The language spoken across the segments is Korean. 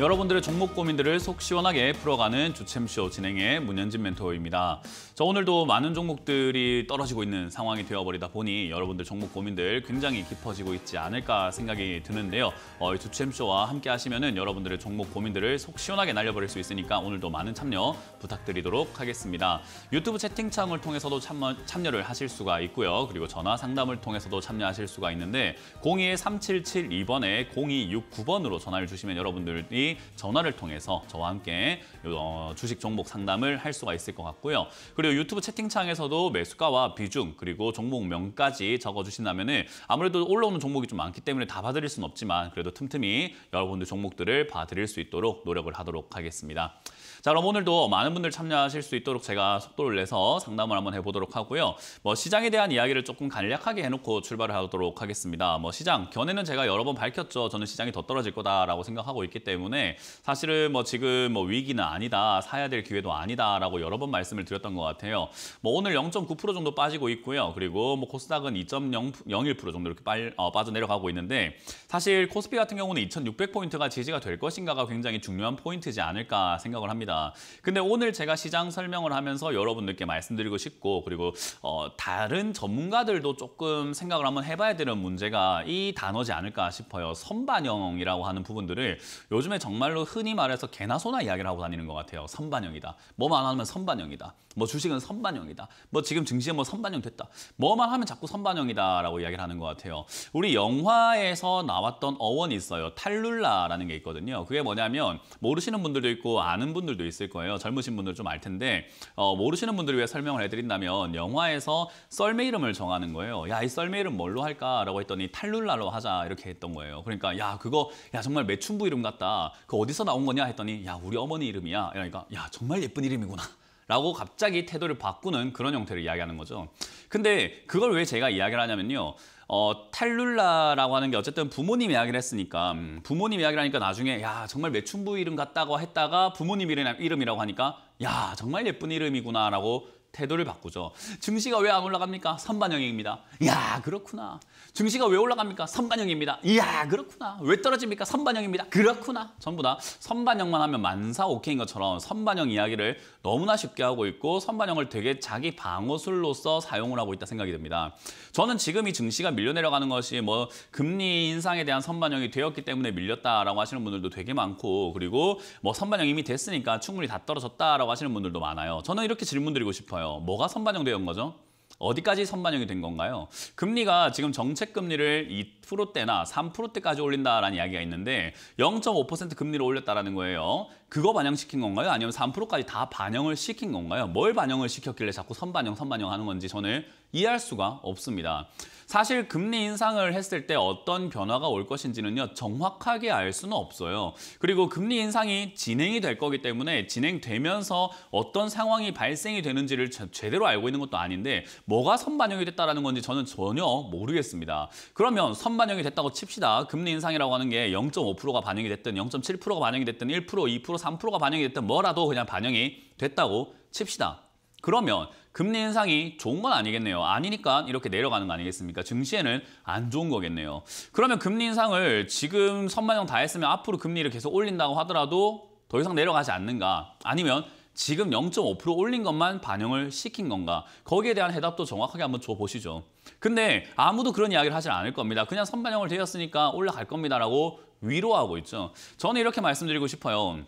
여러분들의 종목 고민들을 속 시원하게 풀어가는 주챔쇼 진행의 문현진 멘토입니다. 저 오늘도 많은 종목들이 떨어지고 있는 상황이 되어버리다 보니 여러분들 종목 고민들 굉장히 깊어지고 있지 않을까 생각이 드는데요. 어, 주챔쇼와 함께 하시면 은 여러분들의 종목 고민들을 속 시원하게 날려버릴 수 있으니까 오늘도 많은 참여 부탁드리도록 하겠습니다. 유튜브 채팅창을 통해서도 참 참여를 하실 수가 있고요. 그리고 전화 상담을 통해서도 참여하실 수가 있는데 02377 2번에 0269번으로 전화를 주시면 여러분들이 분들이 전화를 통해서 저와 함께 어, 주식 종목 상담을 할 수가 있을 것 같고요. 그리고 유튜브 채팅창에서도 매수가와 비중 그리고 종목명까지 적어주신다면 아무래도 올라오는 종목이 좀 많기 때문에 다 봐드릴 수 없지만 그래도 틈틈이 여러분들 종목들을 봐드릴 수 있도록 노력을 하도록 하겠습니다. 자 그럼 오늘도 많은 분들 참여하실 수 있도록 제가 속도를 내서 상담을 한번 해보도록 하고요. 뭐 시장에 대한 이야기를 조금 간략하게 해놓고 출발을 하도록 하겠습니다. 뭐 시장 견해는 제가 여러 번 밝혔죠. 저는 시장이 더 떨어질 거다라고 생각하고 있기 때문에 사실은 뭐 지금 뭐 위기는 아니다, 사야 될 기회도 아니다라고 여러 번 말씀을 드렸던 것 같아요. 뭐 오늘 0.9% 정도 빠지고 있고요. 그리고 뭐 코스닥은 2.01% 정도 이렇게 빨, 어, 빠져내려가고 있는데 사실 코스피 같은 경우는 2,600포인트가 지지가 될 것인가가 굉장히 중요한 포인트지 않을까 생각을 합니다. 합니다. 근데 오늘 제가 시장 설명을 하면서 여러분들께 말씀드리고 싶고 그리고 어, 다른 전문가들도 조금 생각을 한번 해봐야 되는 문제가 이 단어지 않을까 싶어요. 선반영이라고 하는 부분들을 요즘에 정말로 흔히 말해서 개나 소나 이야기를 하고 다니는 것 같아요. 선반영이다. 뭐만 하면 선반영이다. 뭐 주식은 선반영이다. 뭐 지금 증시에 뭐 선반영 됐다. 뭐만 하면 자꾸 선반영이다라고 이야기를 하는 것 같아요. 우리 영화에서 나왔던 어원이 있어요. 탈룰라라는 게 있거든요. 그게 뭐냐면 모르시는 분들도 있고 아는 분들도 분들도 있을 거예요. 젊으신 분들 좀 알 텐데 어, 모르시는 분들을 위해 설명을 해드린다면 영화에서 썰매 이름을 정하는 거예요. 야, 이 썰매 이름 뭘로 할까라고 했더니 탈룰라로 하자 이렇게 했던 거예요. 그러니까 야, 그거 야 정말 매춘부 이름 같다. 그 어디서 나온 거냐 했더니 야, 우리 어머니 이름이야. 이러니까 야, 정말 예쁜 이름이구나. 라고 갑자기 태도를 바꾸는 그런 형태를 이야기하는 거죠. 근데 그걸 왜 제가 이야기를 하냐면요. 어, 탈룰라라고 하는 게 어쨌든 부모님 이야기를 했으니까 음, 부모님 이야기를 하니까 나중에 야 정말 매춘부 이름 같다고 했다가 부모님 이름, 이름이라고 하니까 야 정말 예쁜 이름이구나라고 태도를 바꾸죠. 증시가 왜 안 올라갑니까? 선반영입니다. 이야 그렇구나. 증시가 왜 올라갑니까? 선반영입니다. 이야 그렇구나. 왜 떨어집니까? 선반영입니다. 그렇구나. 전부 다 선반영만 하면 만사 오케인 이 것처럼 선반영 이야기를 너무나 쉽게 하고 있고 선반영을 되게 자기 방어술로서 사용을 하고 있다 생각이 됩니다 저는 지금 이 증시가 밀려 내려가는 것이 뭐 금리 인상에 대한 선반영이 되었기 때문에 밀렸다라고 하시는 분들도 되게 많고 그리고 뭐 선반영 이미 됐으니까 충분히 다 떨어졌다라고 하시는 분들도 많아요. 저는 이렇게 질문 드리고 싶어요. 싶어요. 뭐가 선반영된 거죠? 어디까지 선반영이 된 건가요? 금리가 지금 정책 금리를 2%대나 3%대까지 올린다라는 이야기가 있는데 0.5% 금리를 올렸다라는 거예요. 그거 반영시킨 건가요? 아니면 3%까지 다 반영을 시킨 건가요? 뭘 반영을 시켰길래 자꾸 선반영, 선반영 하는 건지 저는 이해할 수가 없습니다. 사실 금리 인상을 했을 때 어떤 변화가 올 것인지는요 정확하게 알 수는 없어요. 그리고 금리 인상이 진행이 될 거기 때문에 진행되면서 어떤 상황이 발생이 되는지를 제대로 알고 있는 것도 아닌데 뭐가 선반영이 됐다라는 건지 저는 전혀 모르겠습니다. 그러면 선반영이 됐다고 칩시다. 금리 인상이라고 하는 게 0.5%가 반영이 됐든 0.7%가 반영이 됐든 1%, 2%, 3%가 반영이 됐든 뭐라도 그냥 반영이 됐다고 칩시다. 그러면 금리 인상이 좋은 건 아니겠네요. 아니니까 이렇게 내려가는 거 아니겠습니까? 증시에는 안 좋은 거겠네요. 그러면 금리 인상을 지금 선반영 다 했으면 앞으로 금리를 계속 올린다고 하더라도 더 이상 내려가지 않는가? 아니면 지금 0.5% 올린 것만 반영을 시킨 건가? 거기에 대한 해답도 정확하게 한번 줘보시죠. 근데 아무도 그런 이야기를 하질 않을 겁니다. 그냥 선반영을 되었으니까 올라갈 겁니다라고 위로하고 있죠. 저는 이렇게 말씀드리고 싶어요.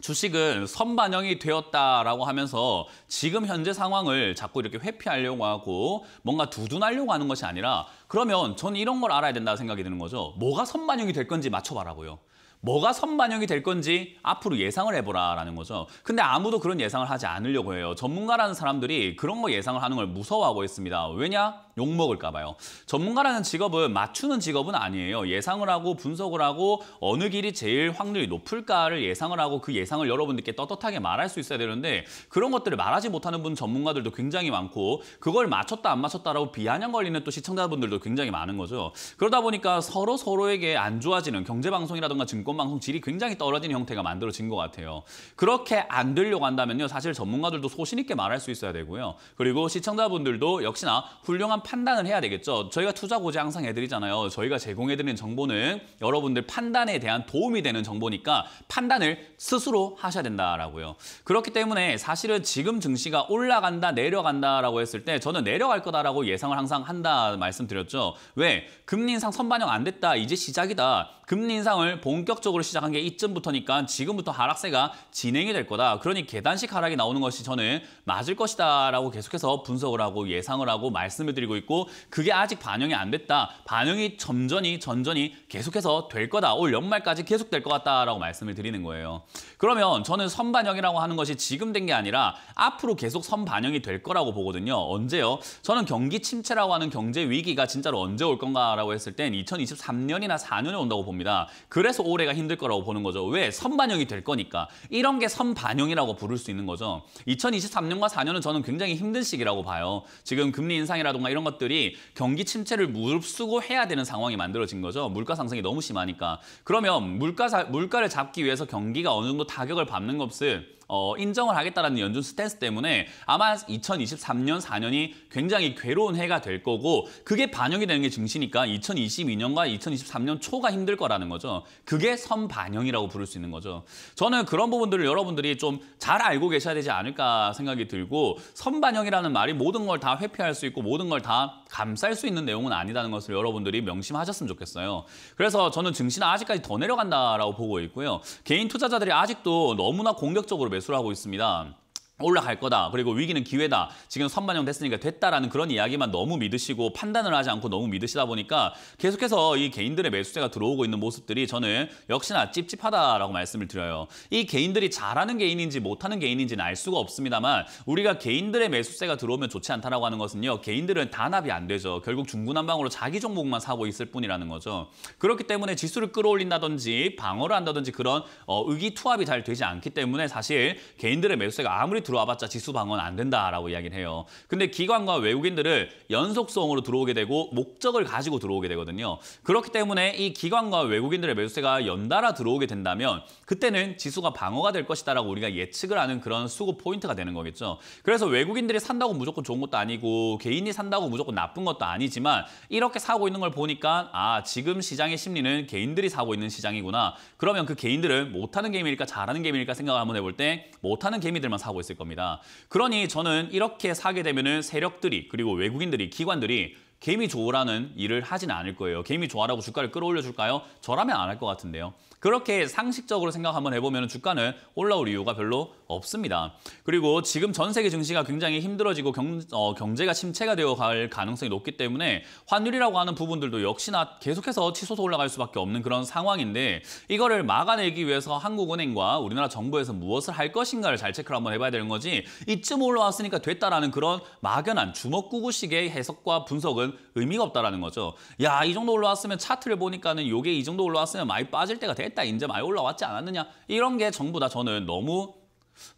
주식은 선반영이 되었다라고 하면서 지금 현재 상황을 자꾸 이렇게 회피하려고 하고 뭔가 두둔하려고 하는 것이 아니라 그러면 전 이런 걸 알아야 된다 생각이 드는 거죠. 뭐가 선반영이 될 건지 맞춰봐라고요. 뭐가 선반영이 될 건지 앞으로 예상을 해보라라는 거죠. 근데 아무도 그런 예상을 하지 않으려고 해요. 전문가라는 사람들이 그런 거 예상을 하는 걸 무서워하고 있습니다. 왜냐? 욕먹을까 봐요. 전문가라는 직업은 맞추는 직업은 아니에요. 예상을 하고 분석을 하고 어느 길이 제일 확률이 높을까를 예상을 하고 그 예상을 여러분들께 떳떳하게 말할 수 있어야 되는데 그런 것들을 말하지 못하는 분 전문가들도 굉장히 많고 그걸 맞췄다 안 맞췄다라고 비아냥 걸리는 또 시청자분들도 굉장히 많은 거죠. 그러다 보니까 서로 서로에게 안 좋아지는 경제방송이라든가 증권방송 질이 굉장히 떨어지는 형태가 만들어진 것 같아요. 그렇게 안 되려고 한다면요. 사실 전문가들도 소신 있게 말할 수 있어야 되고요. 그리고 시청자분들도 역시나 훌륭한 판단을 해야 되겠죠. 저희가 투자 고지 항상 해드리잖아요. 저희가 제공해드리는 정보는 여러분들 판단에 대한 도움이 되는 정보니까 판단을 스스로 하셔야 된다라고요. 그렇기 때문에 사실은 지금 증시가 올라간다, 내려간다라고 했을 때 저는 내려갈 거다라고 예상을 항상 한다 말씀드렸죠. 왜? 금리 인상 선반영 안 됐다. 이제 시작이다. 금리 인상을 본격적으로 시작한 게 이쯤부터니까 지금부터 하락세가 진행이 될 거다. 그러니 계단식 하락이 나오는 것이 저는 맞을 것이다라고 계속해서 분석을 하고 예상을 하고 말씀을 드리고 있고 그게 아직 반영이 안 됐다. 반영이 점전이 전전이 계속해서 될 거다. 올 연말까지 계속될 것 같다라고 말씀을 드리는 거예요. 그러면 저는 선반영이라고 하는 것이 지금 된 게 아니라 앞으로 계속 선반영이 될 거라고 보거든요. 언제요? 저는 경기 침체라고 하는 경제 위기가 진짜로 언제 올 건가라고 했을 땐 2023년이나 4년에 온다고 봅니다. 그래서 올해가 힘들 거라고 보는 거죠. 왜? 선반영이 될 거니까. 이런 게 선반영이라고 부를 수 있는 거죠. 2023년과 4년은 저는 굉장히 힘든 시기라고 봐요. 지금 금리 인상이라든가 이런 이런 것들이 경기 침체를 무릅쓰고 해야 되는 상황이 만들어진 거죠. 물가 상승이 너무 심하니까. 그러면 물가 물가를 잡기 위해서 경기가 어느 정도 타격을 받는 것을 어, 인정을 하겠다라는 연준 스탠스 때문에 아마 2023년 4년이 굉장히 괴로운 해가 될 거고 그게 반영이 되는 게 증시니까 2022년과 2023년 초가 힘들 거라는 거죠. 그게 선반영이라고 부를 수 있는 거죠. 저는 그런 부분들을 여러분들이 좀 잘 알고 계셔야 되지 않을까 생각이 들고 선반영이라는 말이 모든 걸 다 회피할 수 있고 모든 걸 다 감쌀 수 있는 내용은 아니다는 것을 여러분들이 명심하셨으면 좋겠어요. 그래서 저는 증시는 아직까지 더 내려간다라고 보고 있고요. 개인 투자자들이 아직도 너무나 공격적으로 매수를 하고 있습니다. 올라갈 거다. 그리고 위기는 기회다. 지금 선반영 됐으니까 됐다라는 그런 이야기만 너무 믿으시고 판단을 하지 않고 너무 믿으시다 보니까 계속해서 이 개인들의 매수세가 들어오고 있는 모습들이 저는 역시나 찝찝하다라고 말씀을 드려요. 이 개인들이 잘하는 개인인지 못하는 개인인지는 알 수가 없습니다만 우리가 개인들의 매수세가 들어오면 좋지 않다라고 하는 것은요. 개인들은 단합이 안 되죠. 결국 중구난방으로 자기 종목만 사고 있을 뿐이라는 거죠. 그렇기 때문에 지수를 끌어올린다든지 방어를 한다든지 그런 어, 의기투합이 잘 되지 않기 때문에 사실 개인들의 매수세가 아무리 들어와봤자 지수 방어는 안 된다라고 이야기를 해요. 근데 기관과 외국인들을 연속성으로 들어오게 되고 목적을 가지고 들어오게 되거든요. 그렇기 때문에 이 기관과 외국인들의 매수세가 연달아 들어오게 된다면 그때는 지수가 방어가 될 것이다라고 우리가 예측을 하는 그런 수급 포인트가 되는 거겠죠. 그래서 외국인들이 산다고 무조건 좋은 것도 아니고 개인이 산다고 무조건 나쁜 것도 아니지만 이렇게 사고 있는 걸 보니까 아 지금 시장의 심리는 개인들이 사고 있는 시장이구나. 그러면 그 개인들은 못하는 게임일까 잘하는 게임일까 생각을 한번 해볼 때 못하는 개미들만 사고 있을 거예요. 겁니다. 그러니 저는 이렇게 사게 되면은 세력들이 그리고 외국인들이 기관들이 개미 좋으라는 일을 하진 않을 거예요. 개미 좋아라고 주가를 끌어올려 줄까요? 저라면 안 할 것 같은데요. 그렇게 상식적으로 생각 한번 해보면 주가는 올라올 이유가 별로 없습니다. 그리고 지금 전 세계 증시가 굉장히 힘들어지고 경, 어, 경제가 침체가 되어갈 가능성이 높기 때문에 환율이라고 하는 부분들도 역시나 계속해서 치솟아 올라갈 수밖에 없는 그런 상황인데 이거를 막아내기 위해서 한국은행과 우리나라 정부에서 무엇을 할 것인가를 잘 체크를 한번 해봐야 되는 거지 이쯤 올라왔으니까 됐다라는 그런 막연한 주먹구구식의 해석과 분석은 의미가 없다라는 거죠. 야 이 정도 올라왔으면 차트를 보니까는 요게 이 정도 올라왔으면 많이 빠질 때가 됐다. 이제 많이 올라왔지 않았느냐 이런 게 전부 다 저는 너무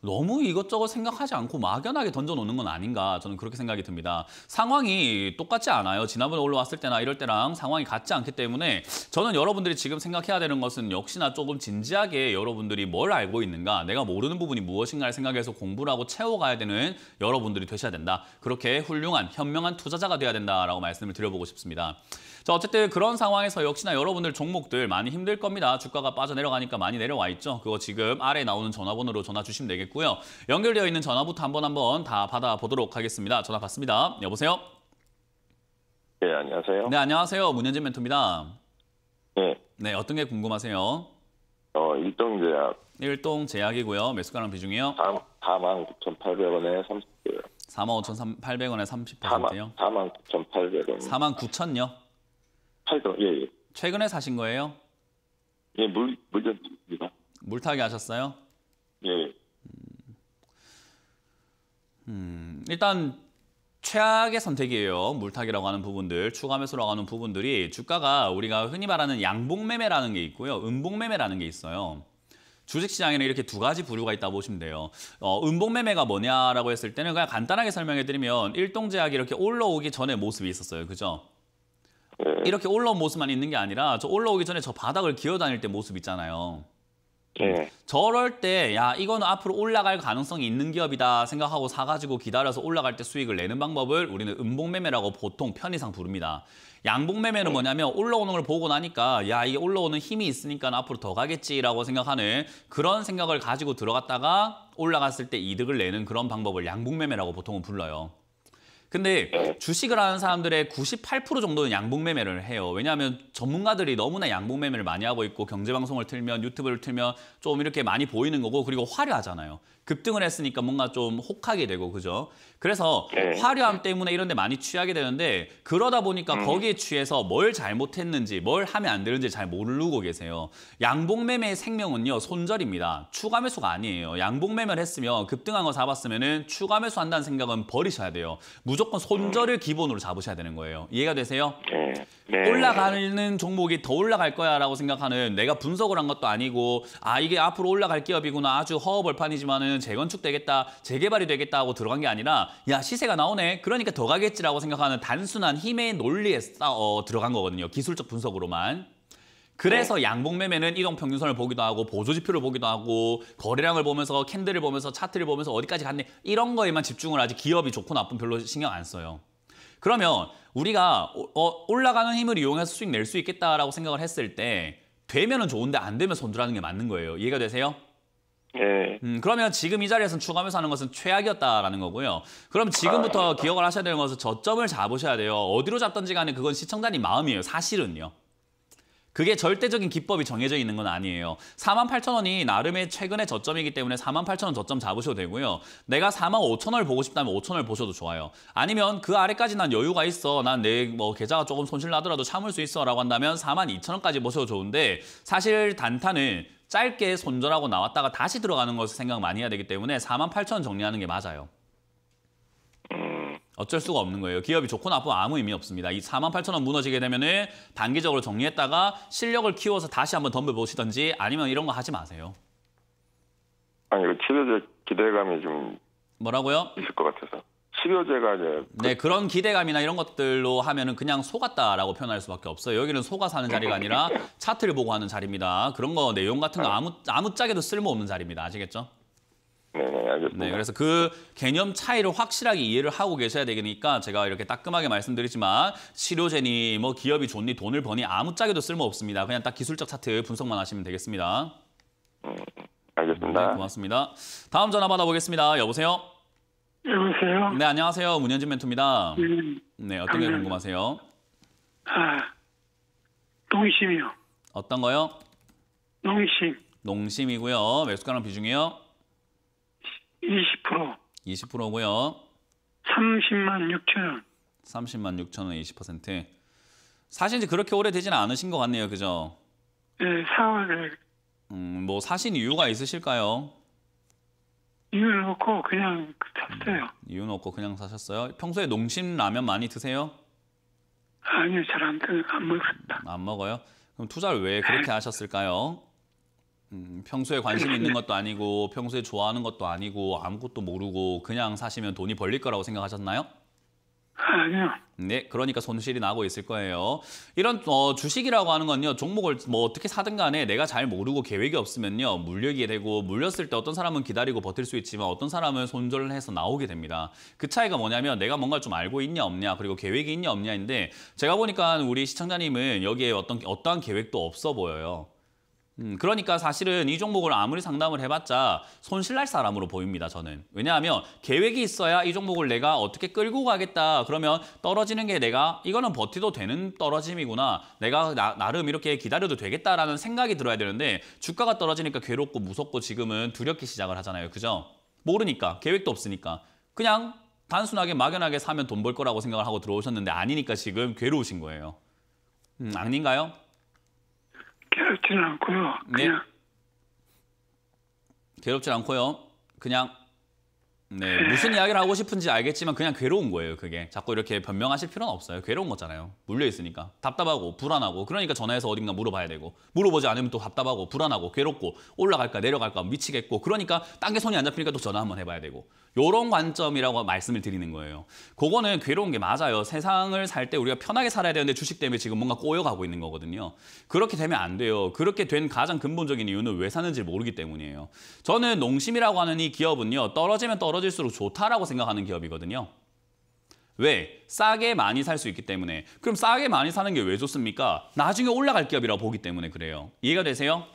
너무 이것저것 생각하지 않고 막연하게 던져놓는 건 아닌가 저는 그렇게 생각이 듭니다. 상황이 똑같지 않아요. 지난번에 올라왔을 때나 이럴 때랑 상황이 같지 않기 때문에 저는 여러분들이 지금 생각해야 되는 것은 역시나 조금 진지하게 여러분들이 뭘 알고 있는가 내가 모르는 부분이 무엇인가를 생각해서 공부를 하고 채워가야 되는 여러분들이 되셔야 된다. 그렇게 훌륭한 현명한 투자자가 돼야 된다라고 말씀을 드려보고 싶습니다. 자 어쨌든 그런 상황에서 역시나 여러분들 종목들 많이 힘들 겁니다. 주가가 빠져내려가니까 많이 내려와 있죠. 그거 지금 아래 나오는 전화번호로 전화 주시면 되겠고요. 연결되어 있는 전화부터 한번 한번 다 받아보도록 하겠습니다. 전화 받습니다. 여보세요? 네, 안녕하세요. 네, 안녕하세요. 문현진 멘토입니다. 네. 네, 어떤 게 궁금하세요? 어, 일동제약. 일동제약이고요. 매수가랑 비중이요? 4만 9,800원에 30%. 4만 5,800원에 30%요? 4만 9,800원. 4만 9,000요? 팔도 예, 예. 최근에 사신 거예요? 예, 물 물전입니다. 물타기 하셨어요? 예, 예. 음, 일단 최악의 선택이에요. 물타기라고 하는 부분들, 추가 매수라고 하는 부분들이 주가가 우리가 흔히 말하는 양봉매매라는 게 있고요. 음봉매매라는 게 있어요. 주식시장에는 이렇게 두 가지 부류가 있다 고 보시면 돼요. 어, 음봉매매가 뭐냐라고 했을 때는 그냥 간단하게 설명해드리면 일동제약이 이렇게 올라오기 전에 모습이 있었어요. 그죠? 네. 이렇게 올라온 모습만 있는 게 아니라 저 올라오기 전에 저 바닥을 기어다닐 때 모습 있잖아요. 네. 저럴 때 야 이거는 앞으로 올라갈 가능성이 있는 기업이다 생각하고 사가지고 기다려서 올라갈 때 수익을 내는 방법을 우리는 음봉매매라고 보통 편의상 부릅니다. 양봉매매는 네. 뭐냐면 올라오는 걸 보고 나니까 야 이게 올라오는 힘이 있으니까 앞으로 더 가겠지라고 생각하는 그런 생각을 가지고 들어갔다가 올라갔을 때 이득을 내는 그런 방법을 양봉매매라고 보통은 불러요. 근데 네. 주식을 하는 사람들의 98% 정도는 양봉 매매를 해요. 왜냐하면 전문가들이 너무나 양봉 매매를 많이 하고 있고 경제 방송을 틀면 유튜브를 틀면 좀 이렇게 많이 보이는 거고 그리고 화려하잖아요. 급등을 했으니까 뭔가 좀 혹하게 되고 그죠? 그래서 네. 화려함 때문에 이런 데 많이 취하게 되는데 그러다 보니까 음. 거기에 취해서 뭘 잘못했는지 뭘 하면 안 되는지 잘 모르고 계세요. 양봉매매의 생명은요. 손절입니다. 추가 매수가 아니에요. 양봉매매를 했으면 급등한 거 잡았으면 은 추가 매수한다는 생각은 버리셔야 돼요. 무조건 손절을 음. 기본으로 잡으셔야 되는 거예요. 이해가 되세요? 네. 네. 올라가는 종목이 더 올라갈 거야 라고 생각하는 내가 분석을 한 것도 아니고 아 이게 이게 앞으로 올라갈 기업이구나 아주 허허벌판이지만은 재건축되겠다 재개발이 되겠다 하고 들어간 게 아니라 야 시세가 나오네 그러니까 더 가겠지라고 생각하는 단순한 힘의 논리에 싸 어, 들어간 거거든요 기술적 분석으로만 그래서 네. 양봉 매매는 이동 평균선을 보기도 하고 보조 지표를 보기도 하고 거래량을 보면서 캔들을 보면서 차트를 보면서 어디까지 갔네 이런 거에만 집중을 하지 기업이 좋고 나쁜 별로 신경 안 써요. 그러면 우리가 어, 올라가는 힘을 이용해서 수익 낼 수 있겠다라고 생각을 했을 때 되면은 좋은데 안 되면 손절하는 게 맞는 거예요. 이해가 되세요? 네. 음, 그러면 지금 이 자리에서 추가하면서 하는 것은 최악이었다라는 거고요. 그럼 지금부터 아, 네. 기억을 하셔야 되는 것은 저점을 잡으셔야 돼요. 어디로 잡던지 간에 그건 시청자님 마음이에요. 사실은요. 그게 절대적인 기법이 정해져 있는 건 아니에요. 4만 8천 원이 나름의 최근의 저점이기 때문에 4만 8천 원 저점 잡으셔도 되고요. 내가 4만 5천 원을 보고 싶다면 5천 원을 보셔도 좋아요. 아니면 그 아래까지 난 여유가 있어. 난 내 뭐 계좌가 조금 손실나더라도 참을 수 있어 라고 한다면 4만 2천 원까지 보셔도 좋은데 사실 단타는 짧게 손절하고 나왔다가 다시 들어가는 것을 생각 많이 해야 되기 때문에 4만 8천 원 정리하는 게 맞아요. 어쩔 수가 없는 거예요. 기업이 좋고 나쁘고 아무 의미 없습니다. 이 4만 8천 원 무너지게 되면은 단기적으로 정리했다가 실력을 키워서 다시 한번 덤벼보시던지 아니면 이런 거 하지 마세요. 아니, 그 치료제 기대감이 좀 뭐라고요? 있을 것 같아서. 치료제가 이제 네 그런 기대감이나 이런 것들로 하면은 그냥 속았다라고 표현할 수밖에 없어요. 여기는 속아 사는 자리가 아니라 차트를 보고 하는 자리입니다. 그런 거 내용 같은 거 아. 아무 아무 짝에도 쓸모 없는 자리입니다. 아시겠죠? 네, 그래서 그 개념 차이를 확실하게 이해를 하고 계셔야 되니까 제가 이렇게 따끔하게 말씀드리지만 치료제니 뭐 기업이 좋니 돈을 버니 아무짝에도 쓸모없습니다. 그냥 딱 기술적 차트 분석만 하시면 되겠습니다. 음, 알겠습니다. 네, 고맙습니다. 다음 전화 받아보겠습니다. 여보세요? 여보세요? 네, 안녕하세요. 문현진 멘토입니다. 음, 네, 어떤 게 궁금하세요? 아, 농심이요. 어떤 거요? 농심. 농심이고요. 매수가랑 비중이요? 20% 20%고요. 30만 6천 원. 30만 6천 원 20%. 사실 이제 그렇게 오래 되진 않으신 것 같네요. 그죠? 네, 예, 4월에. 음, 뭐 사신 이유가 있으실까요? 이유는 없고 그냥 샀어요. 음, 이유는 없고 그냥 사셨어요? 평소에 농심 라면 많이 드세요? 아니요, 잘안 안 먹습니다. 안 먹어요? 그럼 투자를 왜 그렇게 하셨을까요? 음, 평소에 관심 있는 것도 아니고 평소에 좋아하는 것도 아니고 아무것도 모르고 그냥 사시면 돈이 벌릴 거라고 생각하셨나요? 아니요. 네, 그러니까 손실이 나고 있을 거예요. 이런 어, 주식이라고 하는 건요, 종목을 뭐 어떻게 사든 간에 내가 잘 모르고 계획이 없으면요, 물려게 되고 물렸을 때 어떤 사람은 기다리고 버틸 수 있지만 어떤 사람은 손절을 해서 나오게 됩니다. 그 차이가 뭐냐면 내가 뭔가좀 알고 있냐 없냐 그리고 계획이 있냐 없냐인데 제가 보니까 우리 시청자님은 여기에 어떤 어떠한 계획도 없어 보여요. 음, 그러니까 사실은 이 종목을 아무리 상담을 해봤자 손실날 사람으로 보입니다, 저는. 왜냐하면 계획이 있어야 이 종목을 내가 어떻게 끌고 가겠다. 그러면 떨어지는 게 내가 이거는 버티도 되는 떨어짐이구나. 내가 나, 름 이렇게 기다려도 되겠다라는 생각이 들어야 되는데 주가가 떨어지니까 괴롭고 무섭고 지금은 두렵기 시작을 하잖아요. 그죠? 모르니까, 계획도 없으니까. 그냥 단순하게 막연하게 사면 돈 벌 거라고 생각을 하고 들어오셨는데 아니니까 지금 괴로우신 거예요. 음, 아닌가요? 괴롭지는 않고요. 네. 그냥 네. 괴롭지 않고요. 그냥 네, 무슨 이야기를 하고 싶은지 알겠지만 그냥 괴로운 거예요, 그게. 자꾸 이렇게 변명하실 필요는 없어요. 괴로운 거잖아요. 물려 있으니까. 답답하고 불안하고 그러니까 전화해서 어딘가 물어봐야 되고 물어보지 않으면 또 답답하고 불안하고 괴롭고 올라갈까 내려갈까 미치겠고 그러니까 딴 게 손이 안 잡히니까 또 전화 한번 해봐야 되고 요런 관점이라고 말씀을 드리는 거예요. 그거는 괴로운 게 맞아요. 세상을 살 때 우리가 편하게 살아야 되는데 주식 때문에 지금 뭔가 꼬여가고 있는 거거든요. 그렇게 되면 안 돼요. 그렇게 된 가장 근본적인 이유는 왜 사는지 모르기 때문이에요. 저는 농심이라고 하는 이 기업은요. 떨어지면 떨어지 떨어질수록 좋다라고 생각하는 기업이거든요. 왜? 싸게 많이 살 수 있기 때문에. 그럼 싸게 많이 사는 게 왜 좋습니까? 나중에 올라갈 기업이라고 보기 때문에 그래요. 이해가 되세요?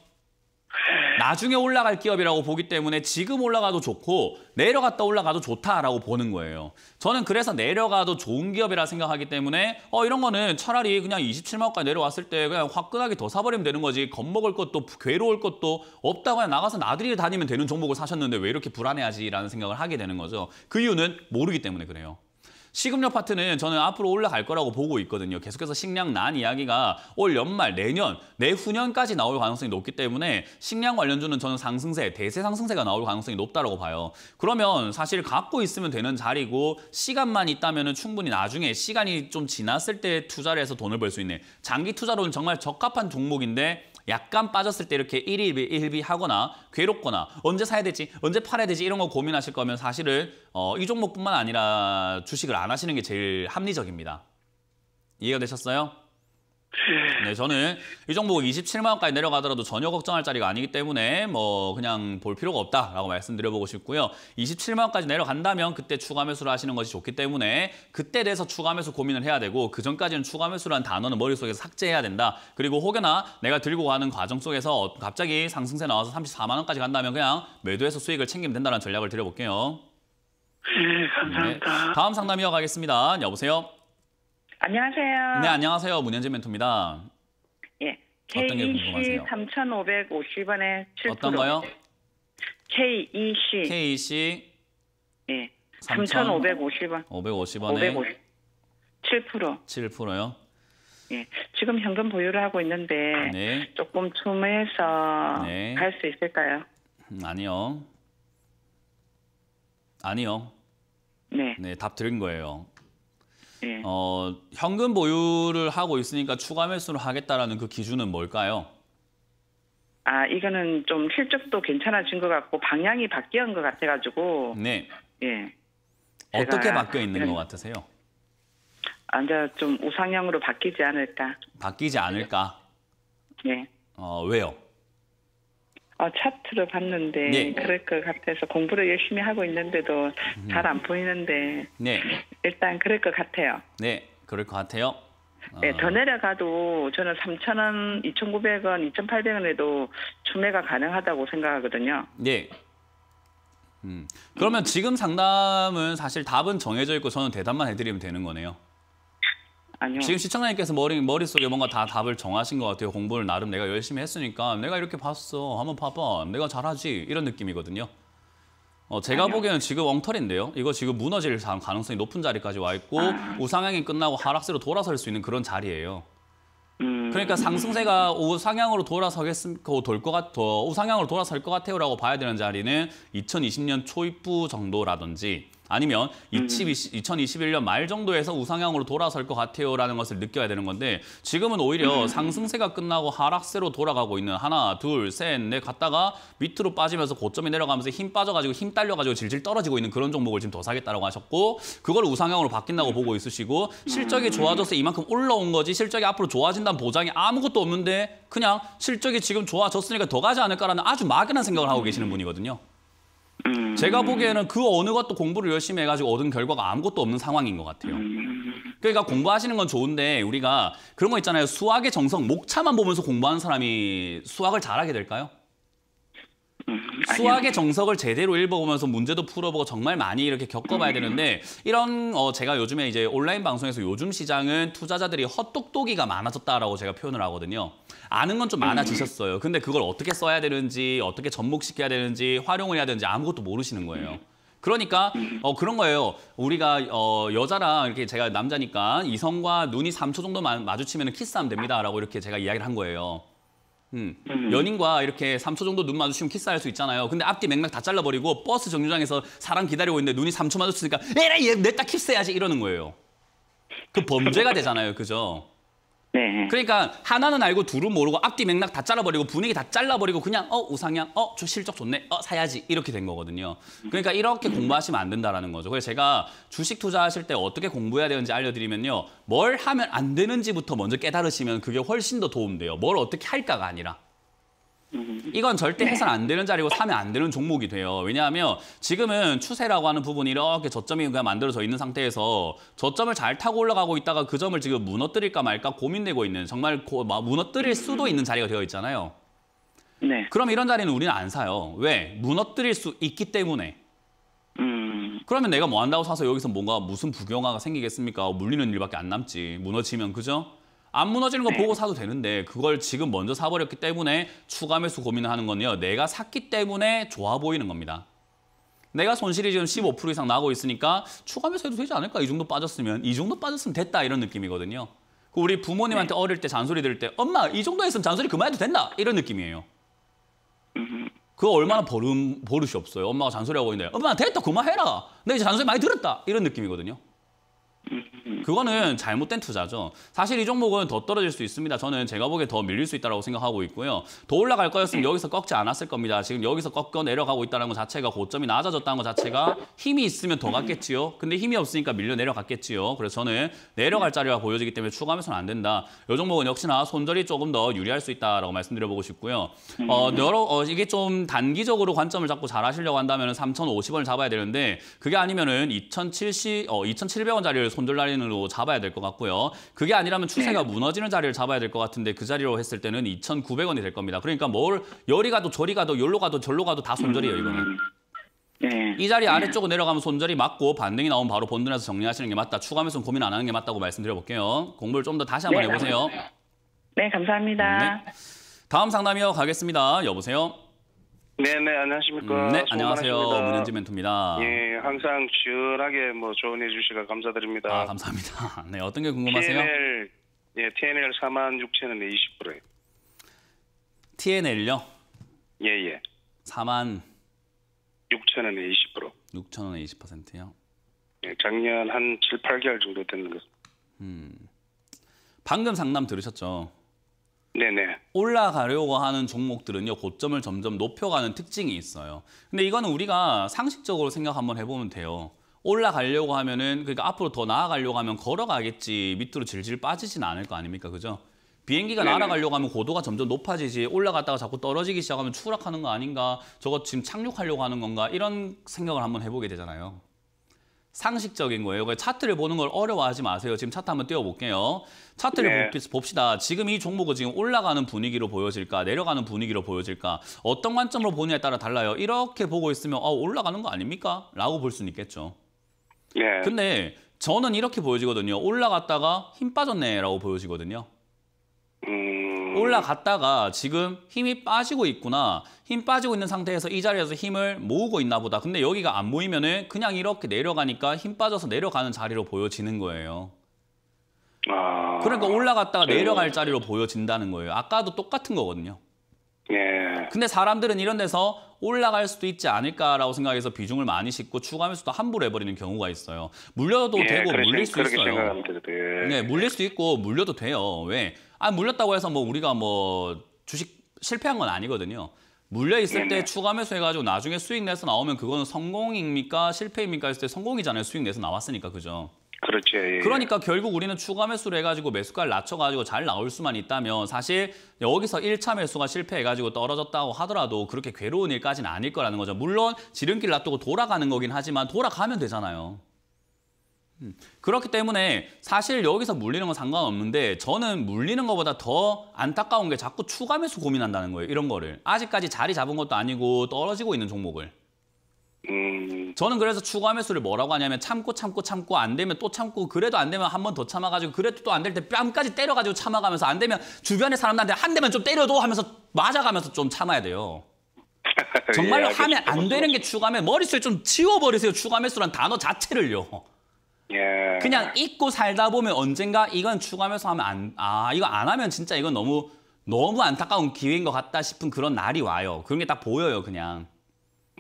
네. 나중에 올라갈 기업이라고 보기 때문에 지금 올라가도 좋고 내려갔다 올라가도 좋다라고 보는 거예요. 저는 그래서 내려가도 좋은 기업이라 생각하기 때문에 어 이런 거는 차라리 그냥 27만 원까지 내려왔을 때 그냥 화끈하게 더 사버리면 되는 거지 겁먹을 것도 괴로울 것도 없다고 그냥 나가서 나들이 다니면 되는 종목을 사셨는데 왜 이렇게 불안해하지라는 생각을 하게 되는 거죠. 그 이유는 모르기 때문에 그래요. 시음료 파트는 저는 앞으로 올라갈 거라고 보고 있거든요. 계속해서 식량난 이야기가 올 연말, 내년, 내후년까지 나올 가능성이 높기 때문에 식량 관련주는 저는 상승세, 대세 상승세가 나올 가능성이 높다고 봐요. 그러면 사실 갖고 있으면 되는 자리고 시간만 있다면 충분히 나중에 시간이 좀 지났을 때 투자를 해서 돈을 벌 수 있는 장기 투자로는 정말 적합한 종목인데 약간 빠졌을 때 이렇게 1비 1비 하거나 괴롭거나 언제 사야 되지? 언제 팔아야 되지? 이런 거 고민하실 거면 사실은 어, 이 종목뿐만 아니라 주식을 안 하시는 게 제일 합리적입니다. 이해가 되셨어요? 네, 저는 이 종목 27만 원까지 내려가더라도 전혀 걱정할 자리가 아니기 때문에 뭐 그냥 볼 필요가 없다라고 말씀드려보고 싶고요. 27만 원까지 내려간다면 그때 추가 매수를 하시는 것이 좋기 때문에 그때 돼서 추가 매수 고민을 해야 되고 그 전까지는 추가 매수라는 단어는 머릿속에서 삭제해야 된다. 그리고 혹여나 내가 들고 가는 과정 속에서 갑자기 상승세 나와서 34만 원까지 간다면 그냥 매도해서 수익을 챙기면 된다는 전략을 드려볼게요. 예, 감사합니다. 네, 다음 상담 이어가겠습니다. 여보세요? 안녕하세요. 네, 안녕하세요. 문현진 멘토입니다. 예. KEC 3,550원에 7%. 어떤 거요? KEC. KEC. 예. 3,550원. 550원에 550. 7%. 7%요? 예, 지금 현금 보유를 하고 있는데 네. 조금 투매해서 네. 할수 있을까요? 음, 아니요. 아니요. 네. 네, 답 드린 거예요. 네. 어, 현금 보유를 하고 있으니까 추가 매수를 하겠다라는 그 기준은 뭘까요? 아, 이거는 좀 실적도 괜찮아진 것 같고 방향이 바뀌은 것 같아가지고. 네. 예. 어떻게 바뀌어 있는 그냥, 것 같으세요? 아, 이제 좀 우상향으로 바뀌지 않을까. 바뀌지 않을까. 네. 어, 왜요? 어, 차트를 봤는데 네. 그럴 것 같아서 공부를 열심히 하고 있는데도 음. 잘안 보이는데 네. 일단 그럴 것 같아요. 네, 그럴 것 같아요. 네, 아. 더 내려가도 저는 3 0원 2,900원, 2,800원에도 추매가 가능하다고 생각하거든요. 네. 음. 그러면 지금 상담은 사실 답은 정해져 있고 저는 대답만 해드리면 되는 거네요. 아니요. 지금 시청자님께서 머리, 머릿속에 뭔가 다 답을 정하신 것 같아요. 공부를 나름 내가 열심히 했으니까 내가 이렇게 봤어. 한번 봐봐. 내가 잘하지. 이런 느낌이거든요. 어, 제가 아니요. 보기에는 지금 엉터리인데요. 이거 지금 무너질 가능성이 높은 자리까지 와 있고 아. 우상향이 끝나고 하락세로 돌아설 수 있는 그런 자리예요. 음. 그러니까 상승세가 우상향으로 돌아서겠고 그 돌것 같아 우상향으로 돌아설 것 같아요라고 봐야 되는 자리는 2020년 초입부 정도라든지 아니면 음. 2021년 말 정도에서 우상향으로 돌아설 것 같아요라는 것을 느껴야 되는 건데 지금은 오히려 음. 상승세가 끝나고 하락세로 돌아가고 있는 하나, 둘, 셋, 넷 갔다가 밑으로 빠지면서 고점이 내려가면서 힘 빠져가지고 힘 딸려가지고 질질 떨어지고 있는 그런 종목을 지금 더 사겠다라고 하셨고 그걸 우상향으로 바뀐다고 음. 보고 있으시고 실적이 음. 좋아져서 이만큼 올라온 거지 실적이 앞으로 좋아진다는 보장이 아무것도 없는데 그냥 실적이 지금 좋아졌으니까 더 가지 않을까라는 아주 막연한 생각을 하고 계시는 분이거든요. 음. 제가 보기에는 그 어느 것도 공부를 열심히 해가지고 얻은 결과가 아무것도 없는 상황인 것 같아요. 음. 그러니까 공부하시는 건 좋은데 우리가 그런 거 있잖아요. 수학의 정석 목차만 보면서 공부하는 사람이 수학을 잘하게 될까요? 음, 수학의 정석을 제대로 읽어보면서 문제도 풀어보고 정말 많이 이렇게 겪어봐야 음. 되는데 이런 어 제가 요즘에 이제 온라인 방송에서 요즘 시장은 투자자들이 헛똑똑이가 많아졌다라고 제가 표현을 하거든요. 아는 건좀 음. 많아지셨어요. 근데 그걸 어떻게 써야 되는지 어떻게 접목시켜야 되는지 활용을 해야 되는지 아무것도 모르시는 거예요. 그러니까 어 그런 거예요. 우리가 어 여자랑 이렇게 제가 남자니까 이성과 눈이 3초 정도 마주치면 키스하면 됩니다라고 이렇게 제가 이야기를 한 거예요. 음. 음. 연인과 이렇게 3초 정도 눈 마주치면 키스할 수 있잖아요. 근데 앞뒤 맥락 다 잘라버리고 버스 정류장에서 사람 기다리고 있는데 눈이 3초 마주치니까 에라 얘내 딱 키스해야지 이러는 거예요. 그 범죄가 되잖아요. 그죠? 네. 그러니까 하나는 알고 둘은 모르고 앞뒤 맥락 다 잘라버리고 분위기 다 잘라버리고 그냥 어 우상향 어저 실적 좋네 어 사야지 이렇게 된 거거든요. 그러니까 이렇게 공부하시면 안 된다라는 거죠. 그래서 제가 주식 투자하실 때 어떻게 공부해야 되는지 알려드리면요. 뭘 하면 안 되는지부터 먼저 깨달으시면 그게 훨씬 더 도움돼요. 뭘 어떻게 할까가 아니라. 음. 이건 절대 네. 해선 안 되는 자리고 사면 안 되는 종목이 돼요. 왜냐하면 지금은 추세라고 하는 부분이 이렇게 저점이 그냥 만들어져 있는 상태에서 저점을 잘 타고 올라가고 있다가 그 점을 지금 무너뜨릴까 말까 고민되고 있는 정말 고, 무너뜨릴 음. 수도 있는 자리가 되어 있잖아요. 네. 그럼 이런 자리는 우리는 안 사요. 왜? 무너뜨릴 수 있기 때문에. 음... 그러면 내가 뭐 한다고 사서 여기서 뭔가 무슨 부경화가 생기겠습니까? 물리는 일밖에 안 남지. 무너지면 그죠? 안 무너지는 거 네. 보고 사도 되는데 그걸 지금 먼저 사버렸기 때문에 추가 매수 고민을 하는 건요. 내가 샀기 때문에 좋아 보이는 겁니다. 내가 손실이 지금 15% 이상 나고 있으니까 추가 매수 해도 되지 않을까? 이 정도 빠졌으면. 이 정도 빠졌으면 됐다 이런 느낌이거든요. 그 우리 부모님한테 네. 어릴 때 잔소리 들을 때 엄마 이 정도 했으면 잔소리 그만해도 된다 이런 느낌이에요. 그거 얼마나 네. 버릇, 버릇이 없어요. 엄마가 잔소리하고 있는데 엄마 됐다 그만해라. 내 이제 잔소리 많이 들었다 이런 느낌이거든요. 그거는 잘못된 투자죠. 사실 이 종목은 더 떨어질 수 있습니다. 저는 제가 보기에 더 밀릴 수 있다고 생각하고 있고요. 더 올라갈 거였으면 여기서 꺾지 않았을 겁니다. 지금 여기서 꺾어 내려가고 있다는 것 자체가 고점이 낮아졌다는 것 자체가 힘이 있으면 더 갔겠지요. 근데 힘이 없으니까 밀려 내려갔겠지요. 그래서 저는 내려갈 자리가 보여지기 때문에 추가하면서는 안 된다. 이 종목은 역시나 손절이 조금 더 유리할 수 있다라고 말씀드려보고 싶고요. 어, 음. 여러, 어, 이게 좀 단기적으로 관점을 잡고 잘 하시려고 한다면 3,050원을 잡아야 되는데 그게 아니면은 2,070, 어, 2,700원 자리를 손절 라인으로 잡아야 될 것 같고요. 그게 아니라면 추세가 네. 무너지는 자리를 잡아야 될 것 같은데 그 자리로 했을 때는 2,900원이 될 겁니다. 그러니까 뭘 여리 가도 저리 가도 열로 가도 절로 가도 다 손절이에요, 음. 이거는. 네. 이 자리 아래쪽으로 내려가면 손절이 맞고 반등이 나오면 바로 본전에서 정리하시는 게 맞다. 추가 매수 고민 안 하는 게 맞다고 말씀드려볼게요. 공부를 좀 더 다시 한번 네, 해보세요. 네, 감사합니다. 네, 감사합니다. 다음 상담이어 가겠습니다. 여보세요? 네네 네, 안녕하십니까. 음, 네 안녕하세요 문현지 멘토입니다. 예 항상 지연하게 뭐 조언해 주시가 감사드립니다. 아 감사합니다. 네 어떤 게 궁금하세요? TNL 예 TNL 4만 6천원에 20%예요. TNL요? 예예. 4만 6천원에 20%. 6천원에 20%요? 예 작년 한 7, 8개월 정도 됐는 것. 음 방금 상담 들으셨죠? 네네. 올라가려고 하는 종목들은요 고점을 점점 높여가는 특징이 있어요. 근데 이거는 우리가 상식적으로 생각 한번 해보면 돼요. 올라가려고 하면은 그러니까 앞으로 더 나아가려고 하면 걸어가겠지 밑으로 질질 빠지진 않을 거 아닙니까 그죠? 비행기가 네네. 날아가려고 하면 고도가 점점 높아지지 올라갔다가 자꾸 떨어지기 시작하면 추락하는 거 아닌가 저거 지금 착륙하려고 하는 건가 이런 생각을 한번 해보게 되잖아요. 상식적인 거예요. 그러니까 차트를 보는 걸 어려워하지 마세요. 지금 차트 한번 띄워볼게요. 차트를 네. 봅시다. 지금 이 종목은 지금 올라가는 분위기로 보여질까 내려가는 분위기로 보여질까 어떤 관점으로 보느냐에 따라 달라요. 이렇게 보고 있으면 아, 올라가는 거 아닙니까? 라고 볼 수는 있겠죠. 네. 근데 저는 이렇게 보여지거든요. 올라갔다가 힘 빠졌네라고 보여지거든요. 음... 올라갔다가 지금 힘이 빠지고 있구나. 힘 빠지고 있는 상태에서 이 자리에서 힘을 모으고 있나 보다. 근데 여기가 안 모이면은 그냥 이렇게 내려가니까 힘 빠져서 내려가는 자리로 보여지는 거예요. 아... 그러니까 올라갔다가 네. 내려갈 자리로 보여진다는 거예요. 아까도 똑같은 거거든요. 예. 근데 사람들은 이런 데서 올라갈 수도 있지 않을까라고 생각해서 비중을 많이 싣고 추가 면서도 함부로 해버리는 경우가 있어요. 물려도 예, 되고 그렇지, 물릴 수 있어요. 예. 네, 물릴 수 있고 물려도 돼요. 왜? 아, 물렸다고 해서 뭐 우리가 뭐 주식 실패한 건 아니거든요. 물려 있을 때 예, 예. 추가 매수해가지고 나중에 수익 내서 나오면 그거는 성공입니까 실패입니까 했을 때 성공이잖아요. 수익 내서 나왔으니까 그죠. 그렇죠. 예. 예. 그러니까 결국 우리는 추가 매수를 해가지고 매수가를 낮춰가지고 잘 나올 수만 있다면 사실 여기서 1차 매수가 실패해가지고 떨어졌다고 하더라도 그렇게 괴로운 일까지는 아닐 거라는 거죠. 물론 지름길 놔두고 돌아가는 거긴 하지만 돌아가면 되잖아요. 음. 그렇기 때문에 사실 여기서 물리는 건 상관없는데 저는 물리는 것보다 더 안타까운 게 자꾸 추가 매수 고민한다는 거예요. 이런 거를. 아직까지 자리 잡은 것도 아니고 떨어지고 있는 종목을. 음. 저는 그래서 추가 매수를 뭐라고 하냐면 참고 참고 참고 안 되면 또 참고 그래도 안 되면 한 번 더 참아가지고 그래도 또 안 될 때 뺨까지 때려가지고 참아가면서 안 되면 주변의 사람들한테 한 대면 좀 때려도 하면서 맞아가면서 좀 참아야 돼요. 예, 정말로 예, 하면 안 되는 게 추가 매수. 머릿속에 좀 치워버리세요. 추가 매수란 단어 자체를요. 예. 그냥 잊고 살다 보면 언젠가 이건 추구하면서 하면 안, 아, 이거 안 하면 진짜 이건 너무, 너무 안타까운 기회인 것 같다 싶은 그런 날이 와요. 그런 게 딱 보여요, 그냥.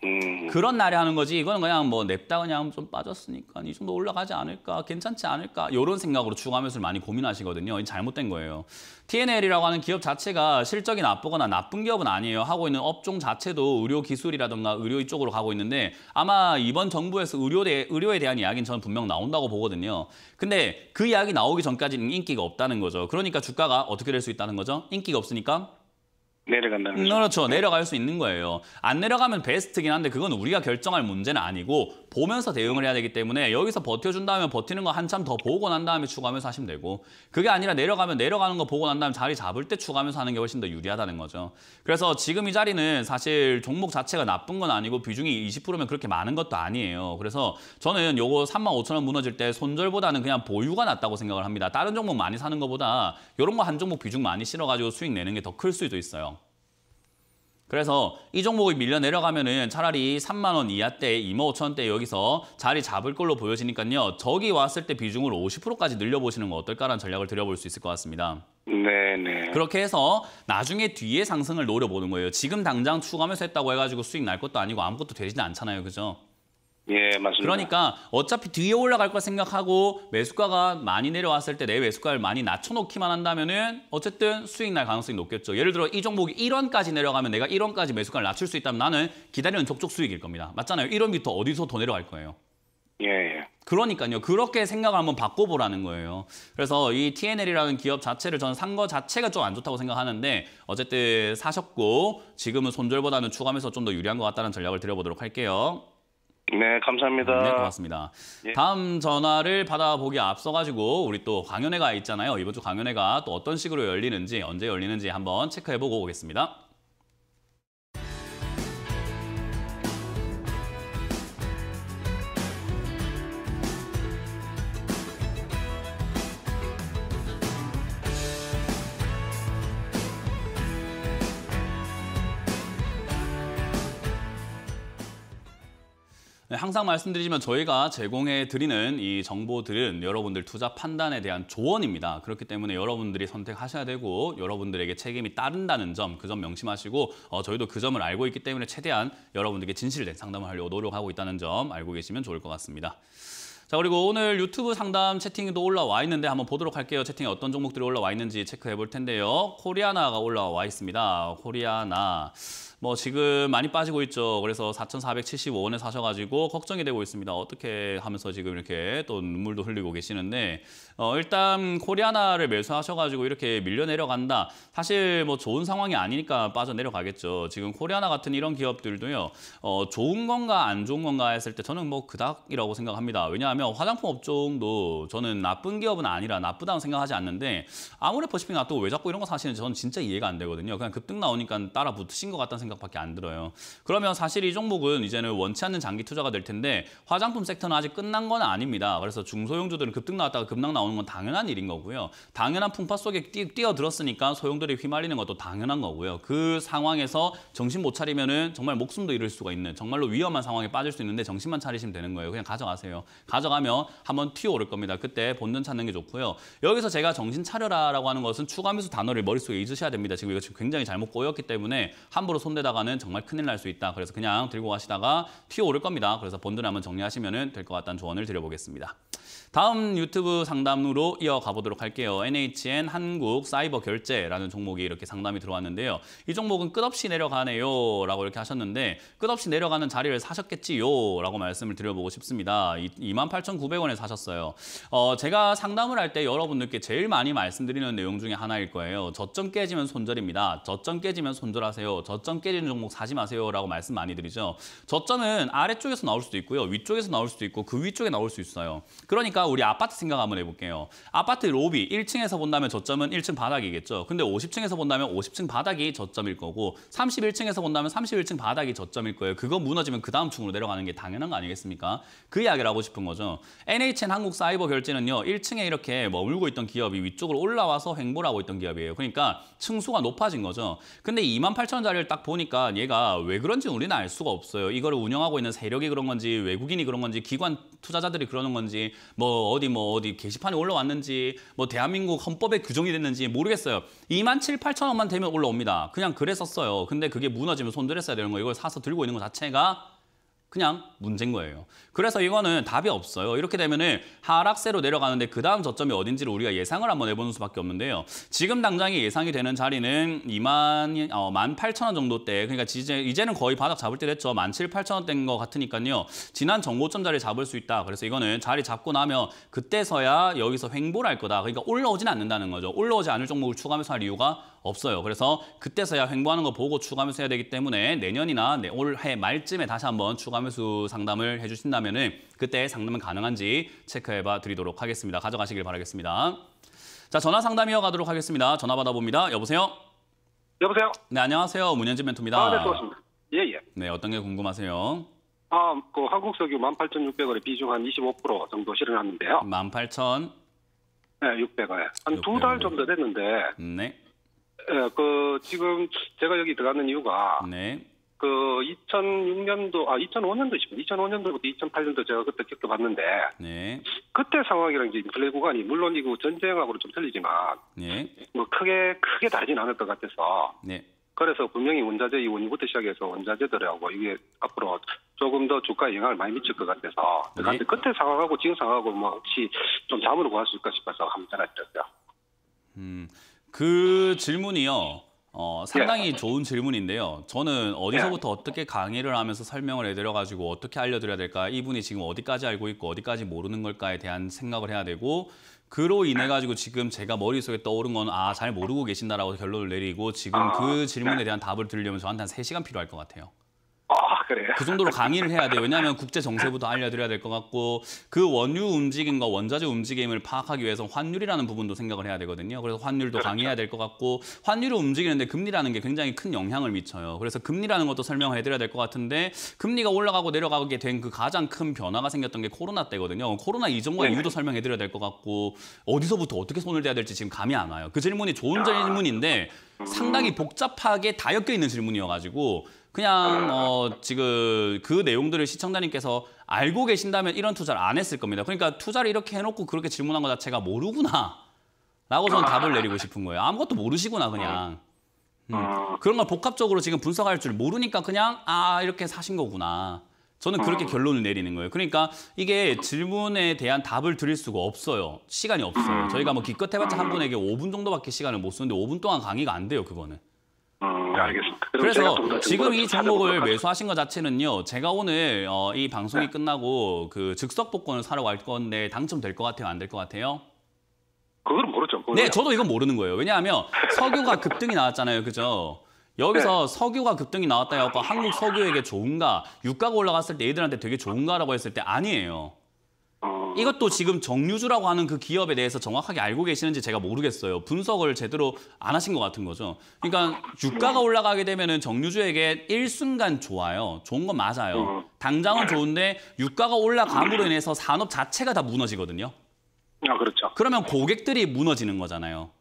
음. 그런 날에 하는 거지 이거는 그냥 뭐 냅다 그냥 좀 빠졌으니까 이 정도 올라가지 않을까 괜찮지 않을까 이런 생각으로 주가 하면서 많이 고민하시거든요. 잘못된 거예요. TNL이라고 하는 기업 자체가 실적이 나쁘거나 나쁜 기업은 아니에요. 하고 있는 업종 자체도 의료 기술이라든가 의료 이쪽으로 가고 있는데 아마 이번 정부에서 의료대, 의료에 대한 이야기는 저는 분명 나온다고 보거든요. 근데 그 이야기 나오기 전까지는 인기가 없다는 거죠. 그러니까 주가가 어떻게 될 수 있다는 거죠? 인기가 없으니까 내려간다는 거죠. 그렇죠. 내려갈 수 있는 거예요. 안 내려가면 베스트긴 한데 그건 우리가 결정할 문제는 아니고 보면서 대응을 해야 되기 때문에 여기서 버텨준 다음에 버티는 거 한참 더 보고 난 다음에 추가하면서 하시면 되고 그게 아니라 내려가면 내려가는 거 보고 난 다음에 자리 잡을 때 추가하면서 하는 게 훨씬 더 유리하다는 거죠. 그래서 지금 이 자리는 사실 종목 자체가 나쁜 건 아니고 비중이 20%면 그렇게 많은 것도 아니에요. 그래서 저는 요거 35,000원 무너질 때 손절보다는 그냥 보유가 낫다고 생각을 합니다. 다른 종목 많이 사는 것보다 이런 거 한 종목 비중 많이 실어가지고 수익 내는 게 더 클 수도 있어요. 그래서 이 종목이 밀려 내려가면은 차라리 3만 원 이하 때 2만 5천 원대 여기서 자리 잡을 걸로 보여지니까요. 저기 왔을 때 비중을 50%까지 늘려보시는 건 어떨까라는 전략을 드려볼수 있을 것 같습니다. 네네. 그렇게 해서 나중에 뒤에 상승을 노려보는 거예요. 지금 당장 추가하면서 했다고 해가지고 수익 날 것도 아니고 아무것도 되지는 않잖아요. 그죠? 예, 맞습니다. 그러니까 어차피 뒤에 올라갈 걸 생각하고 매수가가 많이 내려왔을 때 내 매수가를 많이 낮춰놓기만 한다면은 어쨌든 수익 날 가능성이 높겠죠. 예를 들어 이 종목이 1원까지 내려가면 내가 1원까지 매수가를 낮출 수 있다면 나는 기다리는 접촉 수익일 겁니다. 맞잖아요. 1원부터 어디서 더 내려갈 거예요. 예, 예. 그러니까요. 그렇게 생각을 한번 바꿔보라는 거예요. 그래서 이 TNL이라는 기업 자체를 저는 산 거 자체가 좀 안 좋다고 생각하는데 어쨌든 사셨고 지금은 손절보다는 추가하면서좀 더 유리한 것 같다는 전략을 드려보도록 할게요. 네, 감사합니다. 네, 고맙습니다. 예. 다음 전화를 받아보기 앞서가지고 우리 또 강연회가 있잖아요. 이번 주 강연회가 또 어떤 식으로 열리는지, 언제 열리는지 한번 체크해보고 오겠습니다. 네, 항상 말씀드리지만 저희가 제공해 드리는 이 정보들은 여러분들 투자 판단에 대한 조언입니다. 그렇기 때문에 여러분들이 선택하셔야 되고 여러분들에게 책임이 따른다는 점, 그 점 명심하시고 어, 저희도 그 점을 알고 있기 때문에 최대한 여러분들에게 진실된 상담을 하려고 노력하고 있다는 점 알고 계시면 좋을 것 같습니다. 자 그리고 오늘 유튜브 상담 채팅도 올라와 있는데 한번 보도록 할게요. 채팅에 어떤 종목들이 올라와 있는지 체크해 볼 텐데요. 코리아나가 올라와 있습니다. 코리아나. 뭐 지금 많이 빠지고 있죠. 그래서 4,475원에 사셔가지고 걱정이 되고 있습니다. 어떻게 하면서 지금 이렇게 또 눈물도 흘리고 계시는데 어, 일단 코리아나를 매수하셔가지고 이렇게 밀려 내려간다. 사실 뭐 좋은 상황이 아니니까 빠져 내려가겠죠. 지금 코리아나 같은 이런 기업들도요. 어, 좋은 건가 안 좋은 건가 했을 때 저는 뭐 그닥이라고 생각합니다. 왜냐하면 화장품 업종도 저는 나쁜 기업은 아니라 나쁘다고 생각하지 않는데 아무리 퍼시픽 나또 왜 자꾸 이런 거 사시는지 저는 진짜 이해가 안 되거든요. 그냥 급등 나오니까 따라 붙으신 것 같다는 생각밖에 안 들어요. 그러면 사실 이 종목은 이제는 원치 않는 장기 투자가 될 텐데 화장품 섹터는 아직 끝난 건 아닙니다. 그래서 중소형주들은 급등 나왔다가 급락 나온 나오는 건 당연한 일인 거고요. 당연한 풍파 속에 뛰, 뛰어들었으니까 소용돌이 휘말리는 것도 당연한 거고요. 그 상황에서 정신 못 차리면은 정말 목숨도 잃을 수가 있는 정말로 위험한 상황에 빠질 수 있는데 정신만 차리시면 되는 거예요. 그냥 가져가세요. 가져가면 한번 튀어 오를 겁니다. 그때 본전 찾는 게 좋고요. 여기서 제가 정신 차려라라고 하는 것은 추가미수 단어를 머릿속에 잊으셔야 됩니다. 지금 이거 지금 굉장히 잘못 꼬였기 때문에 함부로 손대다가는 정말 큰일 날 수 있다. 그래서 그냥 들고 가시다가 튀어 오를 겁니다. 그래서 본전에 한번 정리하시면 될 것 같다는 조언을 드려보겠습니다. 다음 유튜브 상담으로 이어가 보도록 할게요. NHN 한국 사이버 결제라는 종목이 이렇게 상담이 들어왔는데요. 이 종목은 끝없이 내려가네요. 라고 이렇게 하셨는데 끝없이 내려가는 자리를 사셨겠지요. 라고 말씀을 드려보고 싶습니다. 28,900원에 사셨어요. 어, 제가 상담을 할 때 여러분들께 제일 많이 말씀드리는 내용 중에 하나일 거예요. 저점 깨지면 손절입니다. 저점 깨지면 손절하세요. 저점 깨지는 종목 사지 마세요. 라고 말씀 많이 드리죠. 저점은 아래쪽에서 나올 수도 있고요. 위쪽에서 나올 수도 있고 그 위쪽에 나올 수 있어요. 그러니까 우리 아파트 생각 한번 해볼게요. 아파트 로비 1층에서 본다면 저점은 1층 바닥이겠죠. 근데 50층에서 본다면 50층 바닥이 저점일 거고 31층에서 본다면 31층 바닥이 저점일 거예요. 그거 무너지면 그 다음 층으로 내려가는 게 당연한 거 아니겠습니까? 그 이야기를 하고 싶은 거죠. NHN 한국사이버 결제는요. 1층에 이렇게 머물고 있던 기업이 위쪽으로 올라와서 횡보를 하고 있던 기업이에요. 그러니까 층수가 높아진 거죠. 근데 2만 8천 자리를 딱 보니까 얘가 왜 그런지 우리는 알 수가 없어요. 이거를 운영하고 있는 세력이 그런 건지 외국인이 그런 건지 기관 투자자들이 그러는 건지 뭐뭐 어디 뭐 어디 게시판에 올라왔는지 뭐 대한민국 헌법에 규정이 됐는지 모르겠어요. 2만 7, 8천 원만 되면 올라옵니다. 그냥 그랬었어요. 근데 그게 무너지면 손들었어야 되는 거. 예요 이걸 사서 들고 있는 것 자체가 그냥 문제인 거예요. 그래서 이거는 답이 없어요. 이렇게 되면은 하락세로 내려가는데 그 다음 저점이 어딘지를 우리가 예상을 한번 해보는 수밖에 없는데요. 지금 당장에 예상이 되는 자리는 2만 어, 1 8천원정도때 그러니까 이제, 이제는 거의 바닥 잡을 때 됐죠. 1 7 8천원대인것 같으니까요. 지난 정고점 자리 잡을 수 있다. 그래서 이거는 자리 잡고 나면 그때서야 여기서 횡보를 할 거다. 그러니까 올라오진 않는다는 거죠. 올라오지 않을 종목을 추가하면서 할 이유가 없어요. 그래서 그때서야 횡보하는 거 보고 추가매수 해야 되기 때문에 내년이나 올해 말쯤에 다시 한번 추가매수 상담을 해주신다면 그때 상담은 가능한지 체크해봐 드리도록 하겠습니다. 가져가시길 바라겠습니다. 자 전화 상담 이어가도록 하겠습니다. 전화 받아봅니다. 여보세요? 여보세요? 네, 안녕하세요. 문현진 멘토입니다. 아, 네, 좋습니다. 예, 예. 네, 어떤 게 궁금하세요? 아, 그 한국 석유 18,600원에 비중 한 25% 정도 실현하는데요. 18,000? 600원에. 한 두 달 정도 됐는데. 네. 예, 그 지금 제가 여기 들어가는 이유가 네. 그 2006년도 아 2005년도죠. 2005년도부터 2008년도 제가 그때 겪어봤는데 네. 그때 상황이랑 이제 인플레 구간이 물론 이거 전쟁하고는 좀 틀리지만 네. 뭐 크게 크게 다르진 않을 것 같아서 네. 그래서 분명히 원자재 이 원유부터 시작해서 원자재들하고 이게 앞으로 조금 더 주가에 영향을 많이 미칠 것 같아서 그런데 네. 그때 상황하고 지금 상황하고 뭐 혹시 좀 잠으로 구할 수 있을까 싶어서 한번 전화드렸어요. 음. 그 질문이요. 어, 상당히 예. 좋은 질문인데요. 저는 어디서부터 예. 어떻게 강의를 하면서 설명을 해드려가지고 어떻게 알려드려야 될까? 이분이 지금 어디까지 알고 있고 어디까지 모르는 걸까에 대한 생각을 해야 되고 그로 인해 가지고 지금 제가 머릿속에 떠오른 건 아, 잘 모르고 계신다라고 결론을 내리고 지금 아, 그 예. 질문에 대한 답을 드리려면 저한테 한3시간 필요할 것 같아요. 그래요? 그 정도로 강의를 해야 돼요. 왜냐하면 국제 정세부터 알려드려야 될 것 같고 그 원유 움직임과 원자재 움직임을 파악하기 위해서 환율이라는 부분도 생각을 해야 되거든요. 그래서 환율도 그렇죠. 강의해야 될 것 같고 환율이 움직이는데 금리라는 게 굉장히 큰 영향을 미쳐요. 그래서 금리라는 것도 설명을 해드려야 될 것 같은데 금리가 올라가고 내려가게 된 그 가장 큰 변화가 생겼던 게 코로나 때거든요. 코로나 이전과 네. 이유도 설명해드려야 될 것 같고 어디서부터 어떻게 손을 대야 될지 지금 감이 안 와요. 그 질문이 좋은 아. 질문인데 상당히 복잡하게 다 엮여 있는 질문이어가지고 그냥 어 지금 그 내용들을 시청자님께서 알고 계신다면 이런 투자를 안 했을 겁니다. 그러니까 투자를 이렇게 해놓고 그렇게 질문한 것 자체가 모르구나 라고 저는 답을 내리고 싶은 거예요. 아무것도 모르시구나 그냥. 음. 아. 그런 걸 복합적으로 지금 분석할 줄 모르니까 그냥 아 이렇게 사신 거구나. 저는 그렇게 아. 결론을 내리는 거예요. 그러니까 이게 질문에 대한 답을 드릴 수가 없어요. 시간이 없어요. 저희가 뭐 기껏 해봤자 한 분에게 5분 정도밖에 시간을 못 쓰는데 5분 동안 강의가 안 돼요, 그거는. 어, 알겠습니다. 그래서 지금 이 종목을 매수하신 것 자체는요. 제가 오늘 어, 이 방송이 네. 끝나고 그 즉석 복권을 사러 갈 건데 당첨될 것 같아요? 안 될 것 같아요? 그건 모르죠. 네, 저도 이건 모르는 거예요. 왜냐하면 석유가 급등이 나왔잖아요. 그죠? 여기서 네. 석유가 급등이 나왔다 해갖고 한국 석유에게 좋은가, 유가가 올라갔을 때애들한테 되게 좋은가라고 했을 때 아니에요. 이것도 지금 정유주라고 하는 그 기업에 대해서 정확하게 알고 계시는지 제가 모르겠어요. 분석을 제대로 안 하신 것 같은 거죠. 그러니까 주가가 올라가게 되면은 정유주에게 일순간 좋아요. 좋은 건 맞아요. 음. 당장은 좋은데 유가가 올라감으로 인해서 산업 자체가 다 무너지거든요. 아, 그렇죠. 그러면 고객들이 무너지는 거잖아요.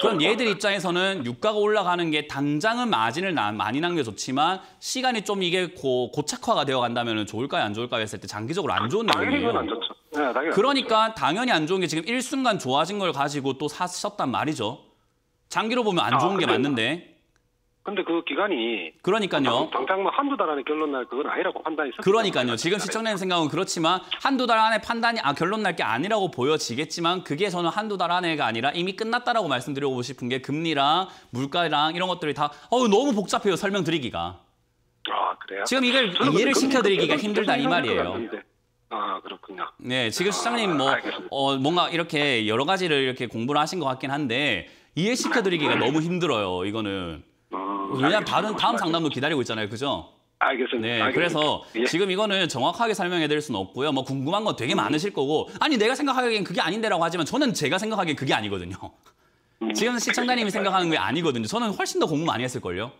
그럼 얘들 입장에서는 유가가 올라가는 게 당장은 마진을 많이 남겨 좋지만 시간이 좀 이게 고, 착화가 되어 간다면 좋을까요 안 좋을까요 했을 때 장기적으로 안 좋은 내용이에요. 안 좋죠. 네, 당연히 그러니까 안 당연히 안 좋은 게 지금 일순간 좋아진 걸 가지고 또 사셨단 말이죠. 장기로 보면 안 아, 좋은 아, 게 그렇죠. 맞는데. 근데 그 기간이 그러니까요. 당장 뭐 한두 달 안에 결론 날 그건 아니라고 판단이 그러니까요. 지금 시청자님 생각은 그렇지만 한두 달 안에 판단이 아 결론 날 게 아니라고 보여지겠지만 그게 저는 한두 달 안에가 아니라 이미 끝났다라고 말씀드리고 싶은 게 금리랑 물가랑 이런 것들이 다 어우 너무 복잡해요. 설명드리기가. 아, 그래요? 지금 이걸 이해를 시켜 드리기가 힘들다 이 말이에요. 아 그렇군요. 네 지금 아, 시장님 뭐 어, 뭔가 이렇게 여러 가지를 이렇게 공부를 하신 것 같긴 한데 이해시켜드리기가 너무 힘들어요 이거는. 음, 왜냐하면 다른 다음 상담도 기다리고 있잖아요. 그죠? 알겠습니다. 네, 알겠습니다. 그래서 예. 지금 이거는 정확하게 설명해드릴 수는 없고요. 뭐 궁금한 거 되게 음. 많으실 거고 아니 내가 생각하기엔 그게 아닌데라고 하지만 저는 제가 생각하기엔 그게 아니거든요. 음, 지금 시청자님이 생각하는 게 아니거든요. 저는 훨씬 더 공부 많이 했을걸요.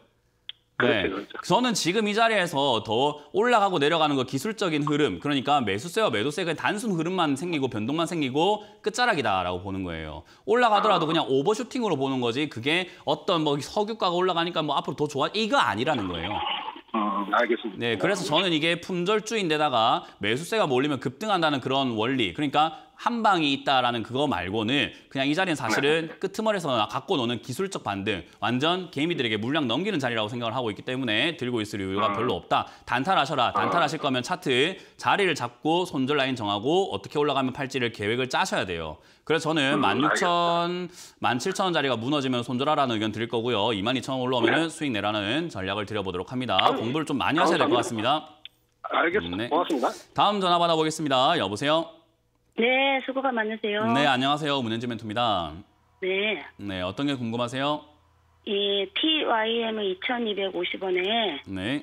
네. 저는 지금 이 자리에서 더 올라가고 내려가는 거 기술적인 흐름 그러니까 매수세와 매도세가 단순 흐름만 생기고 변동만 생기고 끝자락이다라고 보는 거예요. 올라가더라도 그냥 오버슈팅으로 보는 거지 그게 어떤 뭐 석유가가 올라가니까 뭐 앞으로 더 좋아 이거 아니라는 거예요. 음, 알겠습니다. 네, 그래서 저는 이게 품절주인데다가 매수세가 몰리면 급등한다는 그런 원리 그러니까 한 방이 있다라는 그거 말고는 그냥 이 자리는 사실은 끄트머리에서 네. 갖고 노는 기술적 반등 완전 개미들에게 물량 넘기는 자리라고 생각을 하고 있기 때문에 들고 있을 이유가 음. 별로 없다. 단타하셔라. 음. 단타하실 거면 차트 자리를 잡고 손절 라인 정하고 어떻게 올라가면 팔찌를 계획을 짜셔야 돼요. 그래서 저는 16,000, 음, 17,000원 자리가 무너지면 손절하라는 의견 드릴 거고요. 22,000원 올라오면 수익 내라는 전략을 드려보도록 합니다. 공부를 좀 많이 하셔야 될 것 같습니다. 알겠습니다. 네. 고맙습니다. 다음 전화 받아보겠습니다. 여보세요? 네, 수고가 많으세요. 네, 안녕하세요. 문현지 멘토입니다. 네. 네, 어떤 게 궁금하세요? 이 TYM 2,250원에 네.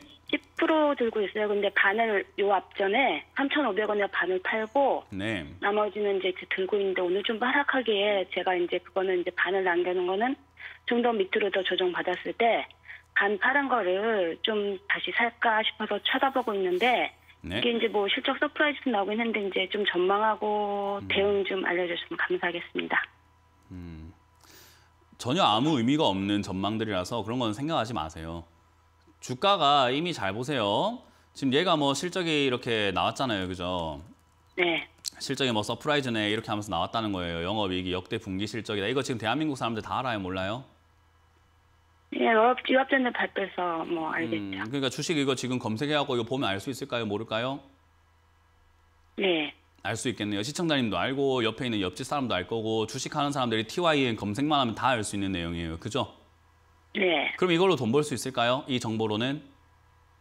10% 들고 있어요. 근데 반을 요 앞전에 3,500원에 반을 팔고 네. 나머지는 이제 그 들고 있는데 오늘 좀 하락하기에 제가 이제 그거는 이제 반을 남겨놓은 거는 좀 더 밑으로 더 조정 받았을 때 반 파란 거를 좀 다시 살까 싶어서 쳐다보고 있는데 네. 이게 이제 뭐 실적 서프라이즈도 나오고 있는데 이제 좀 전망하고 음. 대응 좀 알려주셨으면 감사하겠습니다. 음. 전혀 아무 의미가 없는 전망들이라서 그런 건 생각하지 마세요. 주가가 이미 잘 보세요. 지금 얘가 뭐 실적이 이렇게 나왔잖아요. 그죠? 네. 실적이 뭐 서프라이즈네 이렇게 하면서 나왔다는 거예요. 영업이익이 역대 분기 실적이다. 이거 지금 대한민국 사람들 다 알아요? 몰라요? 예, 유럽, 유럽전을 발표해서 뭐 알겠죠. 음, 그러니까 주식 이거 지금 검색해갖고 이거 보면 알 수 있을까요? 모를까요? 네. 알 수 있겠네요. 시청자님도 알고 옆에 있는 옆집 사람도 알 거고 주식하는 사람들이 TYN 검색만 하면 다 알 수 있는 내용이에요. 그죠? 네. 그럼 이걸로 돈 벌 수 있을까요? 이 정보로는?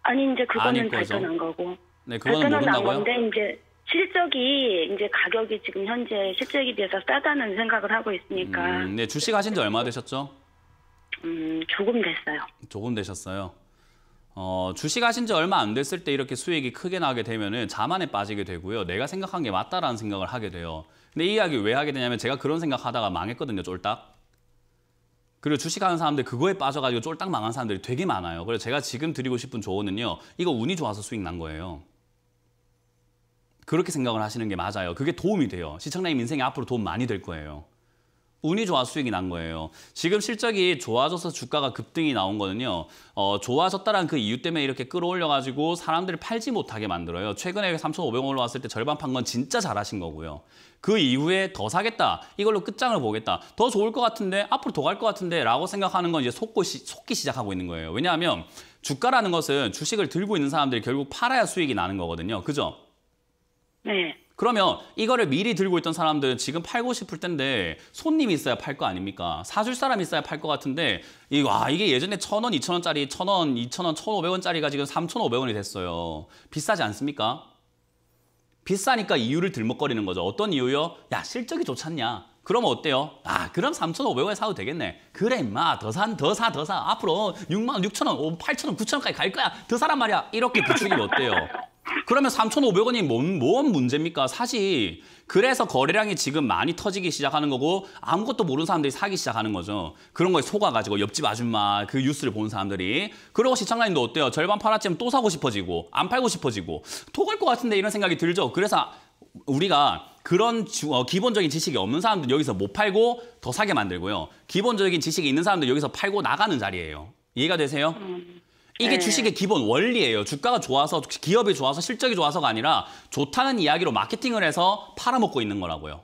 아니 이제 그거는 발전한 거고. 네, 그거는 모른다고요? 데 이제 실적이 이제 가격이 지금 현재 실적에 비해서 싸다는 생각을 하고 있으니까. 음, 네, 주식 하신 지 얼마 되셨죠? 음, 조금 됐어요. 조금 되셨어요. 어, 주식하신 지 얼마 안 됐을 때 이렇게 수익이 크게 나게 되면 자만에 빠지게 되고요. 내가 생각한 게 맞다라는 생각을 하게 돼요. 근데 이 이야기 왜 하게 되냐면 제가 그런 생각하다가 망했거든요, 쫄딱. 그리고 주식하는 사람들 그거에 빠져가지고 쫄딱 망한 사람들이 되게 많아요. 그래서 제가 지금 드리고 싶은 조언은요. 이거 운이 좋아서 수익 난 거예요. 그렇게 생각을 하시는 게 맞아요. 그게 도움이 돼요. 시청자님 인생에 앞으로 도움 많이 될 거예요. 운이 좋아 수익이 난 거예요. 지금 실적이 좋아져서 주가가 급등이 나온 거는요. 어, 좋아졌다는 그 이유 때문에 이렇게 끌어올려가지고 사람들을 팔지 못하게 만들어요. 최근에 3,500원 올라왔을 때 절반 판 건 진짜 잘하신 거고요. 그 이후에 더 사겠다. 이걸로 끝장을 보겠다. 더 좋을 것 같은데 앞으로 더 갈 것 같은데 라고 생각하는 건 이제 속고 시, 속기 시작하고 있는 거예요. 왜냐하면 주가라는 것은 주식을 들고 있는 사람들이 결국 팔아야 수익이 나는 거거든요. 그죠? 네. 그러면 이거를 미리 들고 있던 사람들은 지금 팔고 싶을 텐데 손님이 있어야 팔 거 아닙니까? 사줄 사람이 있어야 팔것 같은데 이, 거와 이게 예전에 천원 이천 원짜리 천원 이천 원 천오백 원짜리가 지금 삼천 오백 원이 됐어요. 비싸지 않습니까? 비싸니까 이유를 들먹거리는 거죠. 어떤 이유요? 야 실적이 좋잖냐? 그럼 어때요? 아 그럼 삼천오백 원에 사도 되겠네. 그래 임마 더산더사더사 앞으로 육만육천 원, 팔천 원, 구천 원까지 갈 거야. 더 사란 말이야. 이렇게 부추기면 어때요? 그러면 3,500원이 뭔, 뭔 문제입니까? 사실 그래서 거래량이 지금 많이 터지기 시작하는 거고 아무것도 모르는 사람들이 사기 시작하는 거죠. 그런 거에 속아가지고 옆집 아줌마 그 뉴스를 보는 사람들이 그러고 시청자님도 어때요? 절반 팔았지만 또 사고 싶어지고 안 팔고 싶어지고 토갈 것 같은데 이런 생각이 들죠. 그래서 우리가 그런 주, 어, 기본적인 지식이 없는 사람들 여기서 못 팔고 더 사게 만들고요. 기본적인 지식이 있는 사람들 여기서 팔고 나가는 자리예요. 이해가 되세요? 음. 이게 네. 주식의 기본 원리예요. 주가가 좋아서 기업이 좋아서 실적이 좋아서가 아니라 좋다는 이야기로 마케팅을 해서 팔아먹고 있는 거라고요.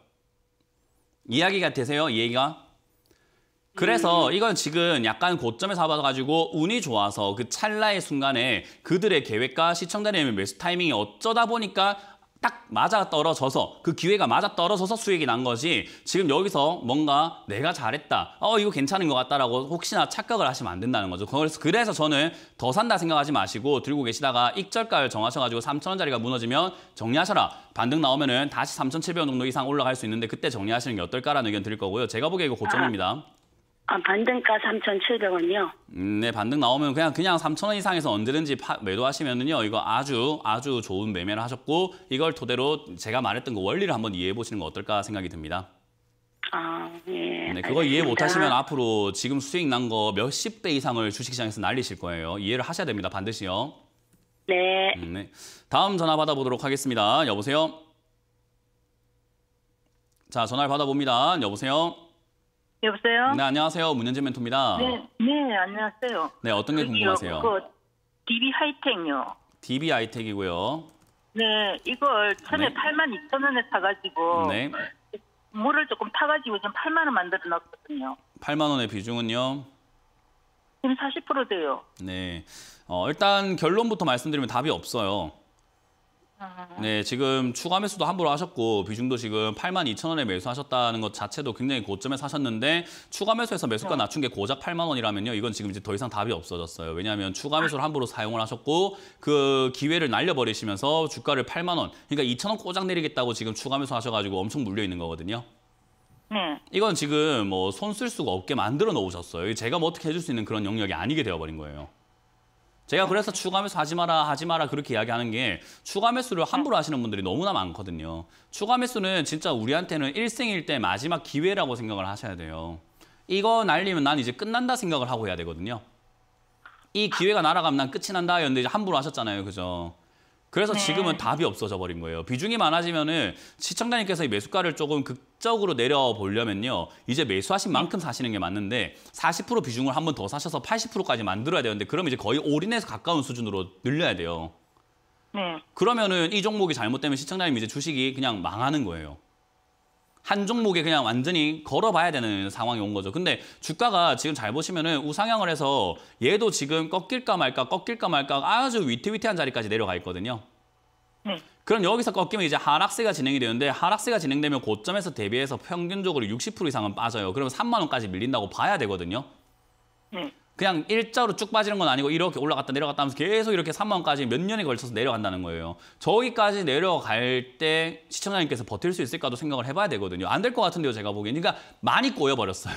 이야기가 되세요? 이 얘기가? 그래서 음. 이건 지금 약간 고점에서 잡아가지고 운이 좋아서 그 찰나의 순간에 그들의 계획과 시청자 님의 매수 타이밍이 어쩌다 보니까 딱 맞아 떨어져서 그 기회가 맞아 떨어져서 수익이 난 거지 지금 여기서 뭔가 내가 잘했다 어 이거 괜찮은 것 같다라고 혹시나 착각을 하시면 안 된다는 거죠 그래서 그래서 저는 더 산다 생각하지 마시고 들고 계시다가 익절가를 정하셔가지고 3천원짜리가 무너지면 정리하셔라 반등 나오면은 다시 3,700원 정도 이상 올라갈 수 있는데 그때 정리하시는 게 어떨까라는 의견 드릴 거고요 제가 보기에 이거 고점입니다 아, 반등가 3,700원이요. 음, 네, 반등 나오면 그냥 그냥 3,000원 이상에서 언제든지 파, 매도하시면은요. 이거 아주 아주 좋은 매매를 하셨고 이걸 토대로 제가 말했던 그 원리를 한번 이해해 보시는 거 어떨까 생각이 듭니다. 아, 예. 네, 그거 이해 못 하시면 앞으로 지금 수익 난 거 몇십 배 이상을 주식시장에서 날리실 거예요. 이해를 하셔야 됩니다. 반드시요. 네. 음, 네. 다음 전화 받아보도록 하겠습니다. 여보세요? 자, 전화를 받아봅니다. 여보세요? 여보세요? 네, 안녕하세요. 문현진 멘토입니다. 네, 네, 안녕하세요. 네, 어떤 게 궁금하세요? 그 DB 하이텍요. DB 하이텍이고요. 네, 이걸 처음에 네. 8만 2천 원에 사가지고 네. 물을 조금 타가지고 지금 8만 원 만들어 놨거든요. 8만 원의 비중은요? 지금 40% 돼요. 네, 어, 일단 결론부터 말씀드리면 답이 없어요. 아. 네, 지금 추가 매수도 함부로 하셨고 비중도 지금 8만 2천 원에 매수하셨다는 것 자체도 굉장히 고점에 사셨는데 추가 매수에서 매수가 네. 낮춘 게 고작 8만 원이라면요. 이건 지금 이제 더 이상 답이 없어졌어요. 왜냐하면 추가 매수를 함부로 사용을 하셨고 그 기회를 날려버리시면서 주가를 8만 원, 그러니까 2천 원 꼬장 내리겠다고 지금 추가 매수 하셔가지고 엄청 물려 있는 거거든요. 네. 이건 지금 뭐 손 쓸 수가 없게 만들어 놓으셨어요. 제가 뭐 어떻게 해줄 수 있는 그런 영역이 아니게 되어버린 거예요. 제가 그래서 추가 매수 하지 마라 하지 마라 그렇게 이야기하는 게 추가 매수를 함부로 하시는 분들이 너무나 많거든요. 추가 매수는 진짜 우리한테는 일생일 대 마지막 기회라고 생각을 하셔야 돼요. 이거 날리면 난 이제 끝난다 생각을 하고 해야 되거든요. 이 기회가 날아가면 난 끝이 난다 했는데 이제 함부로 하셨잖아요. 그죠? 그래서 네. 지금은 답이 없어져 버린 거예요. 비중이 많아지면은 시청자님께서 이 매수가를 조금 극적으로 내려보려면요. 이제 매수하신 만큼 사시는 게 맞는데 40% 비중을 한 번 더 사셔서 80%까지 만들어야 되는데 그럼 이제 거의 올인해서 가까운 수준으로 늘려야 돼요. 네. 그러면은 이 종목이 잘못되면 시청자님 이제 주식이 그냥 망하는 거예요. 한 종목에 그냥 완전히 걸어봐야 되는 상황이 온 거죠. 근데 주가가 지금 잘 보시면은 우상향을 해서 얘도 지금 꺾일까 말까 꺾일까 말까 아주 위태위태한 자리까지 내려가 있거든요. 네. 그럼 여기서 꺾이면 이제 하락세가 진행이 되는데 하락세가 진행되면 고점에서 대비해서 평균적으로 60% 이상은 빠져요. 그럼 3만 원까지 밀린다고 봐야 되거든요. 네. 그냥 일자로 쭉 빠지는 건 아니고 이렇게 올라갔다 내려갔다 하면서 계속 이렇게 3만원까지 몇 년에 걸쳐서 내려간다는 거예요. 저기까지 내려갈 때 시청자님께서 버틸 수 있을까도 생각을 해봐야 되거든요. 안 될 것 같은데요, 제가 보기엔. 그러니까 많이 꼬여버렸어요.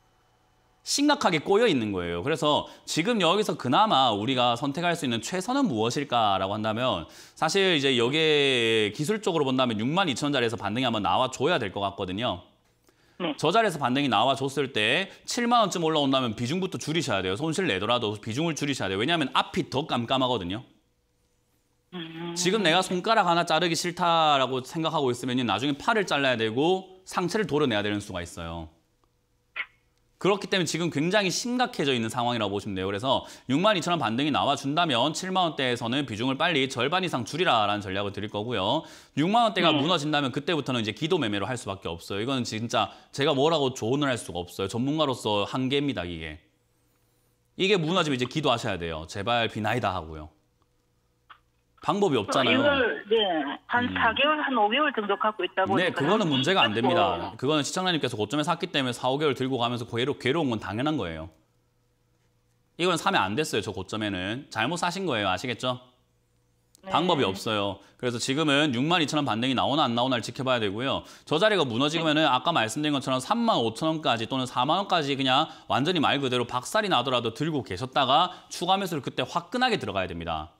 심각하게 꼬여 있는 거예요. 그래서 지금 여기서 그나마 우리가 선택할 수 있는 최선은 무엇일까라고 한다면 사실 이제 여기에 기술적으로 본다면 6만 2천 원짜리에서 반등이 한번 나와줘야 될 것 같거든요. 네. 저 자리에서 반등이 나와줬을 때 7만 원쯤 올라온다면 비중부터 줄이셔야 돼요. 손실 내더라도 비중을 줄이셔야 돼요. 왜냐하면 앞이 더 깜깜하거든요. 음. 지금 내가 손가락 하나 자르기 싫다라고 생각하고 있으면 나중에 팔을 잘라야 되고 상체를 도려내야 되는 수가 있어요. 그렇기 때문에 지금 굉장히 심각해져 있는 상황이라고 보시면 돼요. 그래서 6만 2천 원 반등이 나와준다면 7만 원대에서는 비중을 빨리 절반 이상 줄이라라는 전략을 드릴 거고요. 6만 원대가 네. 무너진다면 그때부터는 이제 기도 매매로 할 수밖에 없어요. 이건 진짜 제가 뭐라고 조언을 할 수가 없어요. 전문가로서 한계입니다, 이게. 이게 무너지면 이제 기도하셔야 돼요. 제발 비나이다 하고요. 방법이 없잖아요. 이걸 네한 음. 4개월 한 5개월 정도 갖고 있다 네, 보니까 네 그거는 문제가 안 됩니다. 그거는 시청자님께서 고점에 샀기 때문에 4, 5개월 들고 가면서 괴로 괴로운 건 당연한 거예요. 이건 사면 안 됐어요. 저 고점에는 잘못 사신 거예요. 아시겠죠? 네. 방법이 없어요. 그래서 지금은 6만 2천 원 반등이 나오나 안 나오나를 지켜봐야 되고요. 저 자리가 무너지면 은 네. 아까 말씀드린 것처럼 3만 5천 원까지 또는 4만 원까지 그냥 완전히 말 그대로 박살이 나더라도 들고 계셨다가 추가 매수를 그때 화끈하게 들어가야 됩니다.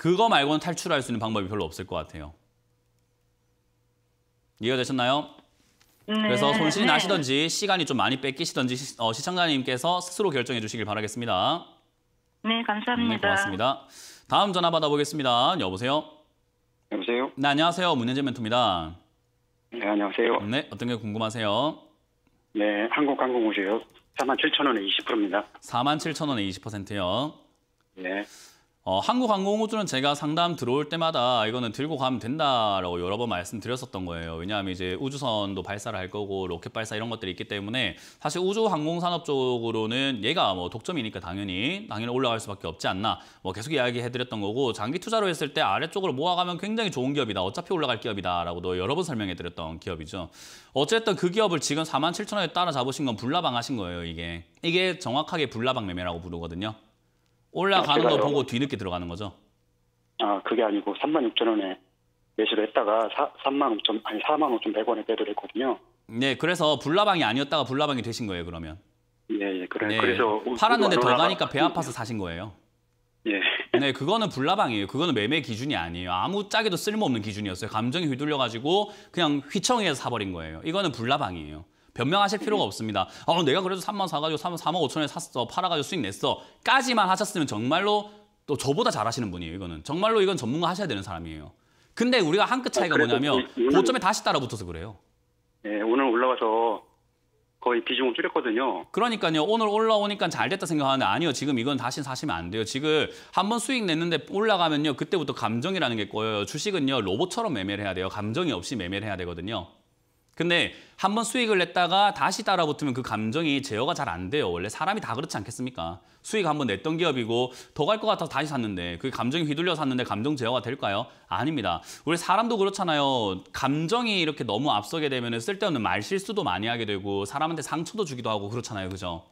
그거 말고는 탈출할 수 있는 방법이 별로 없을 것 같아요. 이해가 되셨나요? 네. 그래서 손실이 네. 나시던지 시간이 좀 많이 뺏기시던지 시, 어, 시청자님께서 스스로 결정해 주시길 바라겠습니다. 네, 감사합니다. 네, 고맙습니다. 다음 전화 받아보겠습니다. 여보세요? 여보세요? 네, 안녕하세요. 문현재 멘토입니다. 네, 안녕하세요. 네, 어떤 게 궁금하세요? 네, 한국항공우주요. 4만 7천 원에 20%입니다. 4만 7천 원에 20%요. 네. 어, 한국항공우주는 제가 상담 들어올 때마다 이거는 들고 가면 된다라고 여러 번 말씀드렸었던 거예요. 왜냐하면 이제 우주선도 발사를 할 거고 로켓 발사 이런 것들이 있기 때문에 사실 우주항공산업 쪽으로는 얘가 뭐 독점이니까 당연히 당연히 올라갈 수밖에 없지 않나 뭐 계속 이야기해드렸던 거고 장기 투자로 했을 때 아래쪽으로 모아가면 굉장히 좋은 기업이다. 어차피 올라갈 기업이다라고도 여러 번 설명해드렸던 기업이죠. 어쨌든 그 기업을 지금 4만 7천 원에 따라 잡으신 건 불나방하신 거예요. 이게 이게 정확하게 불나방 매매라고 부르거든요. 올라가는 거 보고 뒤늦게 들어가는 거죠? 아 그게 아니고 3만 6천 원에 매수를 했다가 사, 3만 5천 아니 4만 5천 100원에 매도를 했거든요. 네, 그래서 불나방이 아니었다가 불나방이 되신 거예요 그러면? 예, 예 그래 네, 그래서 팔았는데 더 가니까 배 아파서 음. 사신 거예요. 예. 네, 그거는 불나방이에요. 그거는 매매 기준이 아니에요. 아무 짝에도 쓸모없는 기준이었어요. 감정이 휘둘려가지고 그냥 휘청해서 사버린 거예요. 이거는 불나방이에요. 변명하실 필요가 없습니다. 어, 내가 그래도 3만 사가지고 3만 4만 5천에 샀어 팔아가지고 수익 냈어 까지만 하셨으면 정말로 또 저보다 잘하시는 분이에요. 이거는 정말로 이건 전문가 하셔야 되는 사람이에요. 근데 우리가 한 끗 차이가 아, 뭐냐면 오늘, 고점에 다시 따라붙어서 그래요. 네, 오늘 올라가서 거의 비중을 줄였거든요. 그러니까요. 오늘 올라오니까 잘 됐다 생각하는데 아니요. 지금 이건 다시 사시면 안 돼요. 지금 한 번 수익 냈는데 올라가면요. 그때부터 감정이라는 게 꼬여요. 주식은요. 로봇처럼 매매를 해야 돼요. 감정이 없이 매매를 해야 되거든요. 근데 한 번 수익을 냈다가 다시 따라붙으면 그 감정이 제어가 잘 안 돼요. 원래 사람이 다 그렇지 않겠습니까? 수익 한 번 냈던 기업이고 더 갈 것 같아서 다시 샀는데 그 감정이 휘둘려 샀는데 감정 제어가 될까요? 아닙니다. 우리 사람도 그렇잖아요. 감정이 이렇게 너무 앞서게 되면 쓸데없는 말 실수도 많이 하게 되고 사람한테 상처도 주기도 하고 그렇잖아요. 그죠?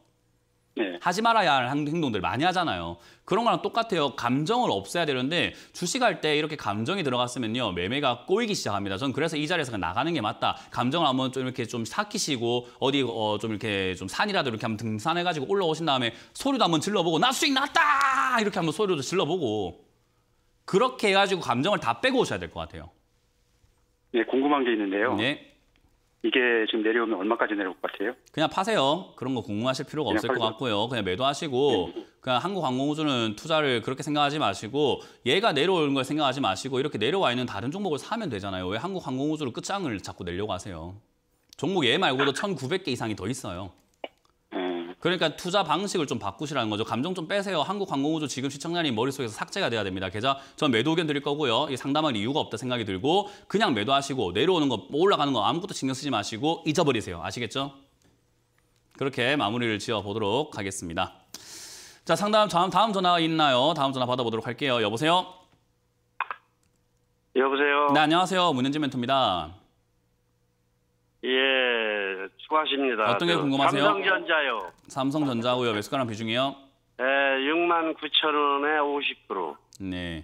하지 말아야 할 행동들 많이 하잖아요. 그런 거랑 똑같아요. 감정을 없애야 되는데 주식할 때 이렇게 감정이 들어갔으면요. 매매가 꼬이기 시작합니다. 저는 그래서 이 자리에서 나가는 게 맞다. 감정을 한번 좀 이렇게 좀 삭히시고 어디 어 좀 이렇게 좀 산이라도 이렇게 한번 등산해가지고 올라오신 다음에 소리도 한번 질러보고 나 수익 났다! 이렇게 한번 소리도 질러보고 그렇게 해가지고 감정을 다 빼고 오셔야 될 것 같아요. 예, 궁금한 게 있는데요. 네. 이게 지금 내려오면 얼마까지 내려올 것 같아요? 그냥 파세요. 그런 거 궁금하실 필요가 없을 팔죠. 것 같고요. 그냥 매도하시고 네. 그냥 한국항공우주는 투자를 그렇게 생각하지 마시고 얘가 내려오는 걸 생각하지 마시고 이렇게 내려와 있는 다른 종목을 사면 되잖아요. 왜 한국항공우주로 끝장을 자꾸 내려고 하세요? 종목 얘 말고도 1,900개 이상이 더 있어요. 그러니까 투자 방식을 좀 바꾸시라는 거죠. 감정 좀 빼세요. 한국항공우주 지금 시청자님 머릿속에서 삭제가 돼야 됩니다. 계좌 전 매도 의견 드릴 거고요. 이 상담할 이유가 없다 생각이 들고 그냥 매도하시고 내려오는 거 올라가는 거 아무것도 신경 쓰지 마시고 잊어버리세요. 아시겠죠? 그렇게 마무리를 지어보도록 하겠습니다. 자 상담 다음, 다음 전화 있나요? 다음 전화 받아보도록 할게요. 여보세요? 여보세요? 네, 안녕하세요. 문현진 멘토입니다. 예, 수고하십니다. 어떤 게 궁금하세요? 삼성전자요. 삼성전자고요. 매수가랑 비중이요? 예, 6만 9천 원에 50%. 네.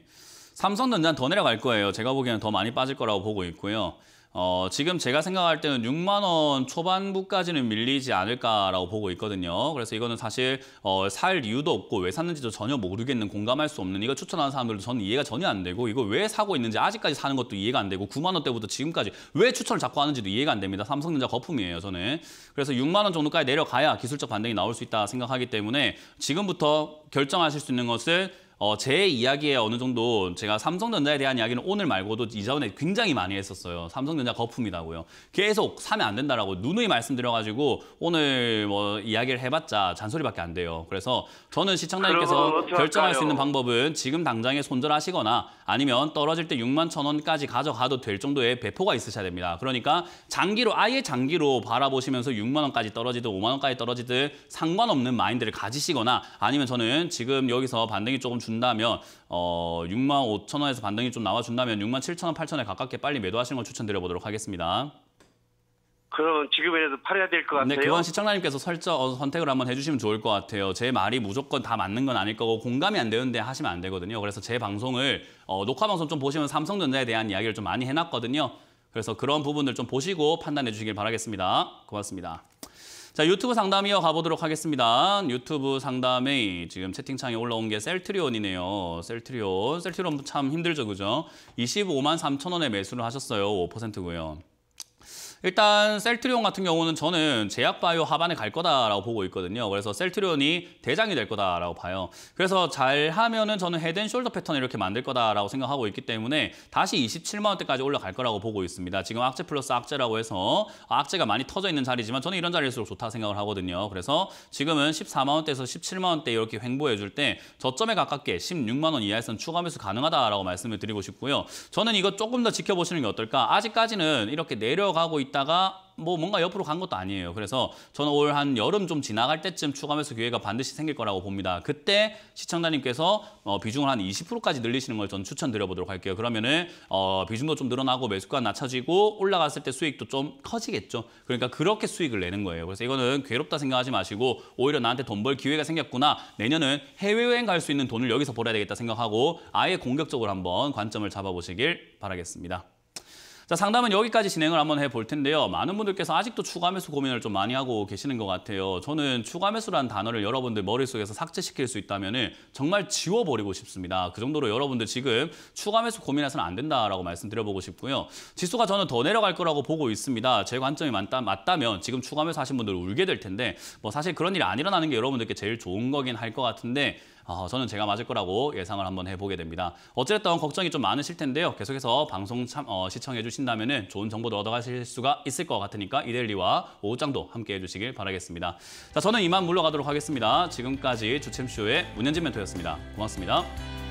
삼성전자는 더 내려갈 거예요. 제가 보기에는 더 많이 빠질 거라고 보고 있고요. 어, 지금 제가 생각할 때는 6만 원 초반부까지는 밀리지 않을까라고 보고 있거든요. 그래서 이거는 사실 어, 살 이유도 없고 왜 샀는지도 전혀 모르겠는 공감할 수 없는 이거 추천하는 사람들도 저는 이해가 전혀 안 되고 이거 왜 사고 있는지 아직까지 사는 것도 이해가 안 되고 9만 원대부터 지금까지 왜 추천을 자꾸 하는지도 이해가 안 됩니다. 삼성전자 거품이에요, 저는. 그래서 6만 원 정도까지 내려가야 기술적 반등이 나올 수 있다 생각하기 때문에 지금부터 결정하실 수 있는 것을 어, 제 이야기에 어느 정도 제가 삼성전자에 대한 이야기는 오늘 말고도 이전에 굉장히 많이 했었어요. 삼성전자 거품이라고요. 계속 사면 안 된다라고 누누이 말씀드려가지고 오늘 뭐 이야기를 해봤자 잔소리밖에 안 돼요. 그래서 저는 시청자님께서 결정할 수 있는 방법은 지금 당장에 손절하시거나 아니면 떨어질 때 6만 천 원까지 가져가도 될 정도의 배포가 있으셔야 됩니다. 그러니까 장기로 아예 장기로 바라보시면서 6만 원까지 떨어지든 5만 원까지 떨어지든 상관없는 마인드를 가지시거나 아니면 저는 지금 여기서 반등이 조금 준다면 어 6만 5천 원에서 반등이 좀 나와준다면 6만 7천 원, 8천 원에 가깝게 빨리 매도하시는 걸 추천드려보도록 하겠습니다. 그럼 지금이라도 팔아야 될 것 같아요. 네, 교환 시청자님께서 설정 어, 선택을 한번 해주시면 좋을 것 같아요. 제 말이 무조건 다 맞는 건 아닐 거고 공감이 안 되는데 하시면 안 되거든요. 그래서 제 방송을 어, 녹화 방송 좀 보시면 삼성전자에 대한 이야기를 좀 많이 해놨거든요. 그래서 그런 부분들 좀 보시고 판단해 주시길 바라겠습니다. 고맙습니다. 자 유튜브 상담 이어 가보도록 하겠습니다. 유튜브 상담에 지금 채팅창에 올라온 게 셀트리온이네요. 셀트리온. 셀트리온 참 힘들죠, 그죠? 25만 3천 원에 매수를 하셨어요. 5%고요. 일단 셀트리온 같은 경우는 저는 제약바이오 하반에 갈 거다라고 보고 있거든요. 그래서 셀트리온이 대장이 될 거다라고 봐요. 그래서 잘하면은 저는 헤드앤숄더 패턴 이렇게 만들 거다라고 생각하고 있기 때문에 다시 27만 원대까지 올라갈 거라고 보고 있습니다. 지금 악재 플러스 악재라고 해서 악재가 많이 터져 있는 자리지만 저는 이런 자리일수록 좋다 생각을 하거든요. 그래서 지금은 14만 원대에서 17만 원대 이렇게 횡보해 줄 때 저점에 가깝게 16만 원 이하에선 추가 매수 가능하다라고 말씀을 드리고 싶고요. 저는 이거 조금 더 지켜보시는 게 어떨까? 아직까지는 이렇게 내려가고 있다가 뭐 뭔가 옆으로 간 것도 아니에요. 그래서 저는 올 한 여름 좀 지나갈 때쯤 추가 매수 기회가 반드시 생길 거라고 봅니다. 그때 시청자님께서 어, 비중을 한 20%까지 늘리시는 걸 저는 추천드려보도록 할게요. 그러면은 어, 비중도 좀 늘어나고 매수가 낮춰지고 올라갔을 때 수익도 좀 커지겠죠. 그러니까 그렇게 수익을 내는 거예요. 그래서 이거는 괴롭다 생각하지 마시고 오히려 나한테 돈 벌 기회가 생겼구나. 내년은 해외여행 갈 수 있는 돈을 여기서 벌어야 되겠다 생각하고 아예 공격적으로 한번 관점을 잡아보시길 바라겠습니다. 자, 상담은 여기까지 진행을 한번 해 볼 텐데요. 많은 분들께서 아직도 추가 매수 고민을 좀 많이 하고 계시는 것 같아요. 저는 추가 매수라는 단어를 여러분들 머릿속에서 삭제시킬 수 있다면 정말 지워버리고 싶습니다. 그 정도로 여러분들 지금 추가 매수 고민해서는 안 된다라고 말씀드려보고 싶고요. 지수가 저는 더 내려갈 거라고 보고 있습니다. 제 관점이 맞다, 맞다면 지금 추가 매수 하신 분들 울게 될 텐데 뭐 사실 그런 일이 안 일어나는 게 여러분들께 제일 좋은 거긴 할 것 같은데 어, 저는 제가 맞을 거라고 예상을 한번 해보게 됩니다. 어쨌든 걱정이 좀 많으실 텐데요. 계속해서 방송 참, 어, 시청해 주신다면 좋은 정보도 얻어가실 수가 있을 것 같으니까 이데일리와 오후장도 함께해 주시길 바라겠습니다. 자, 저는 이만 물러가도록 하겠습니다. 지금까지 주챔쇼의 문현진 멘토였습니다. 고맙습니다.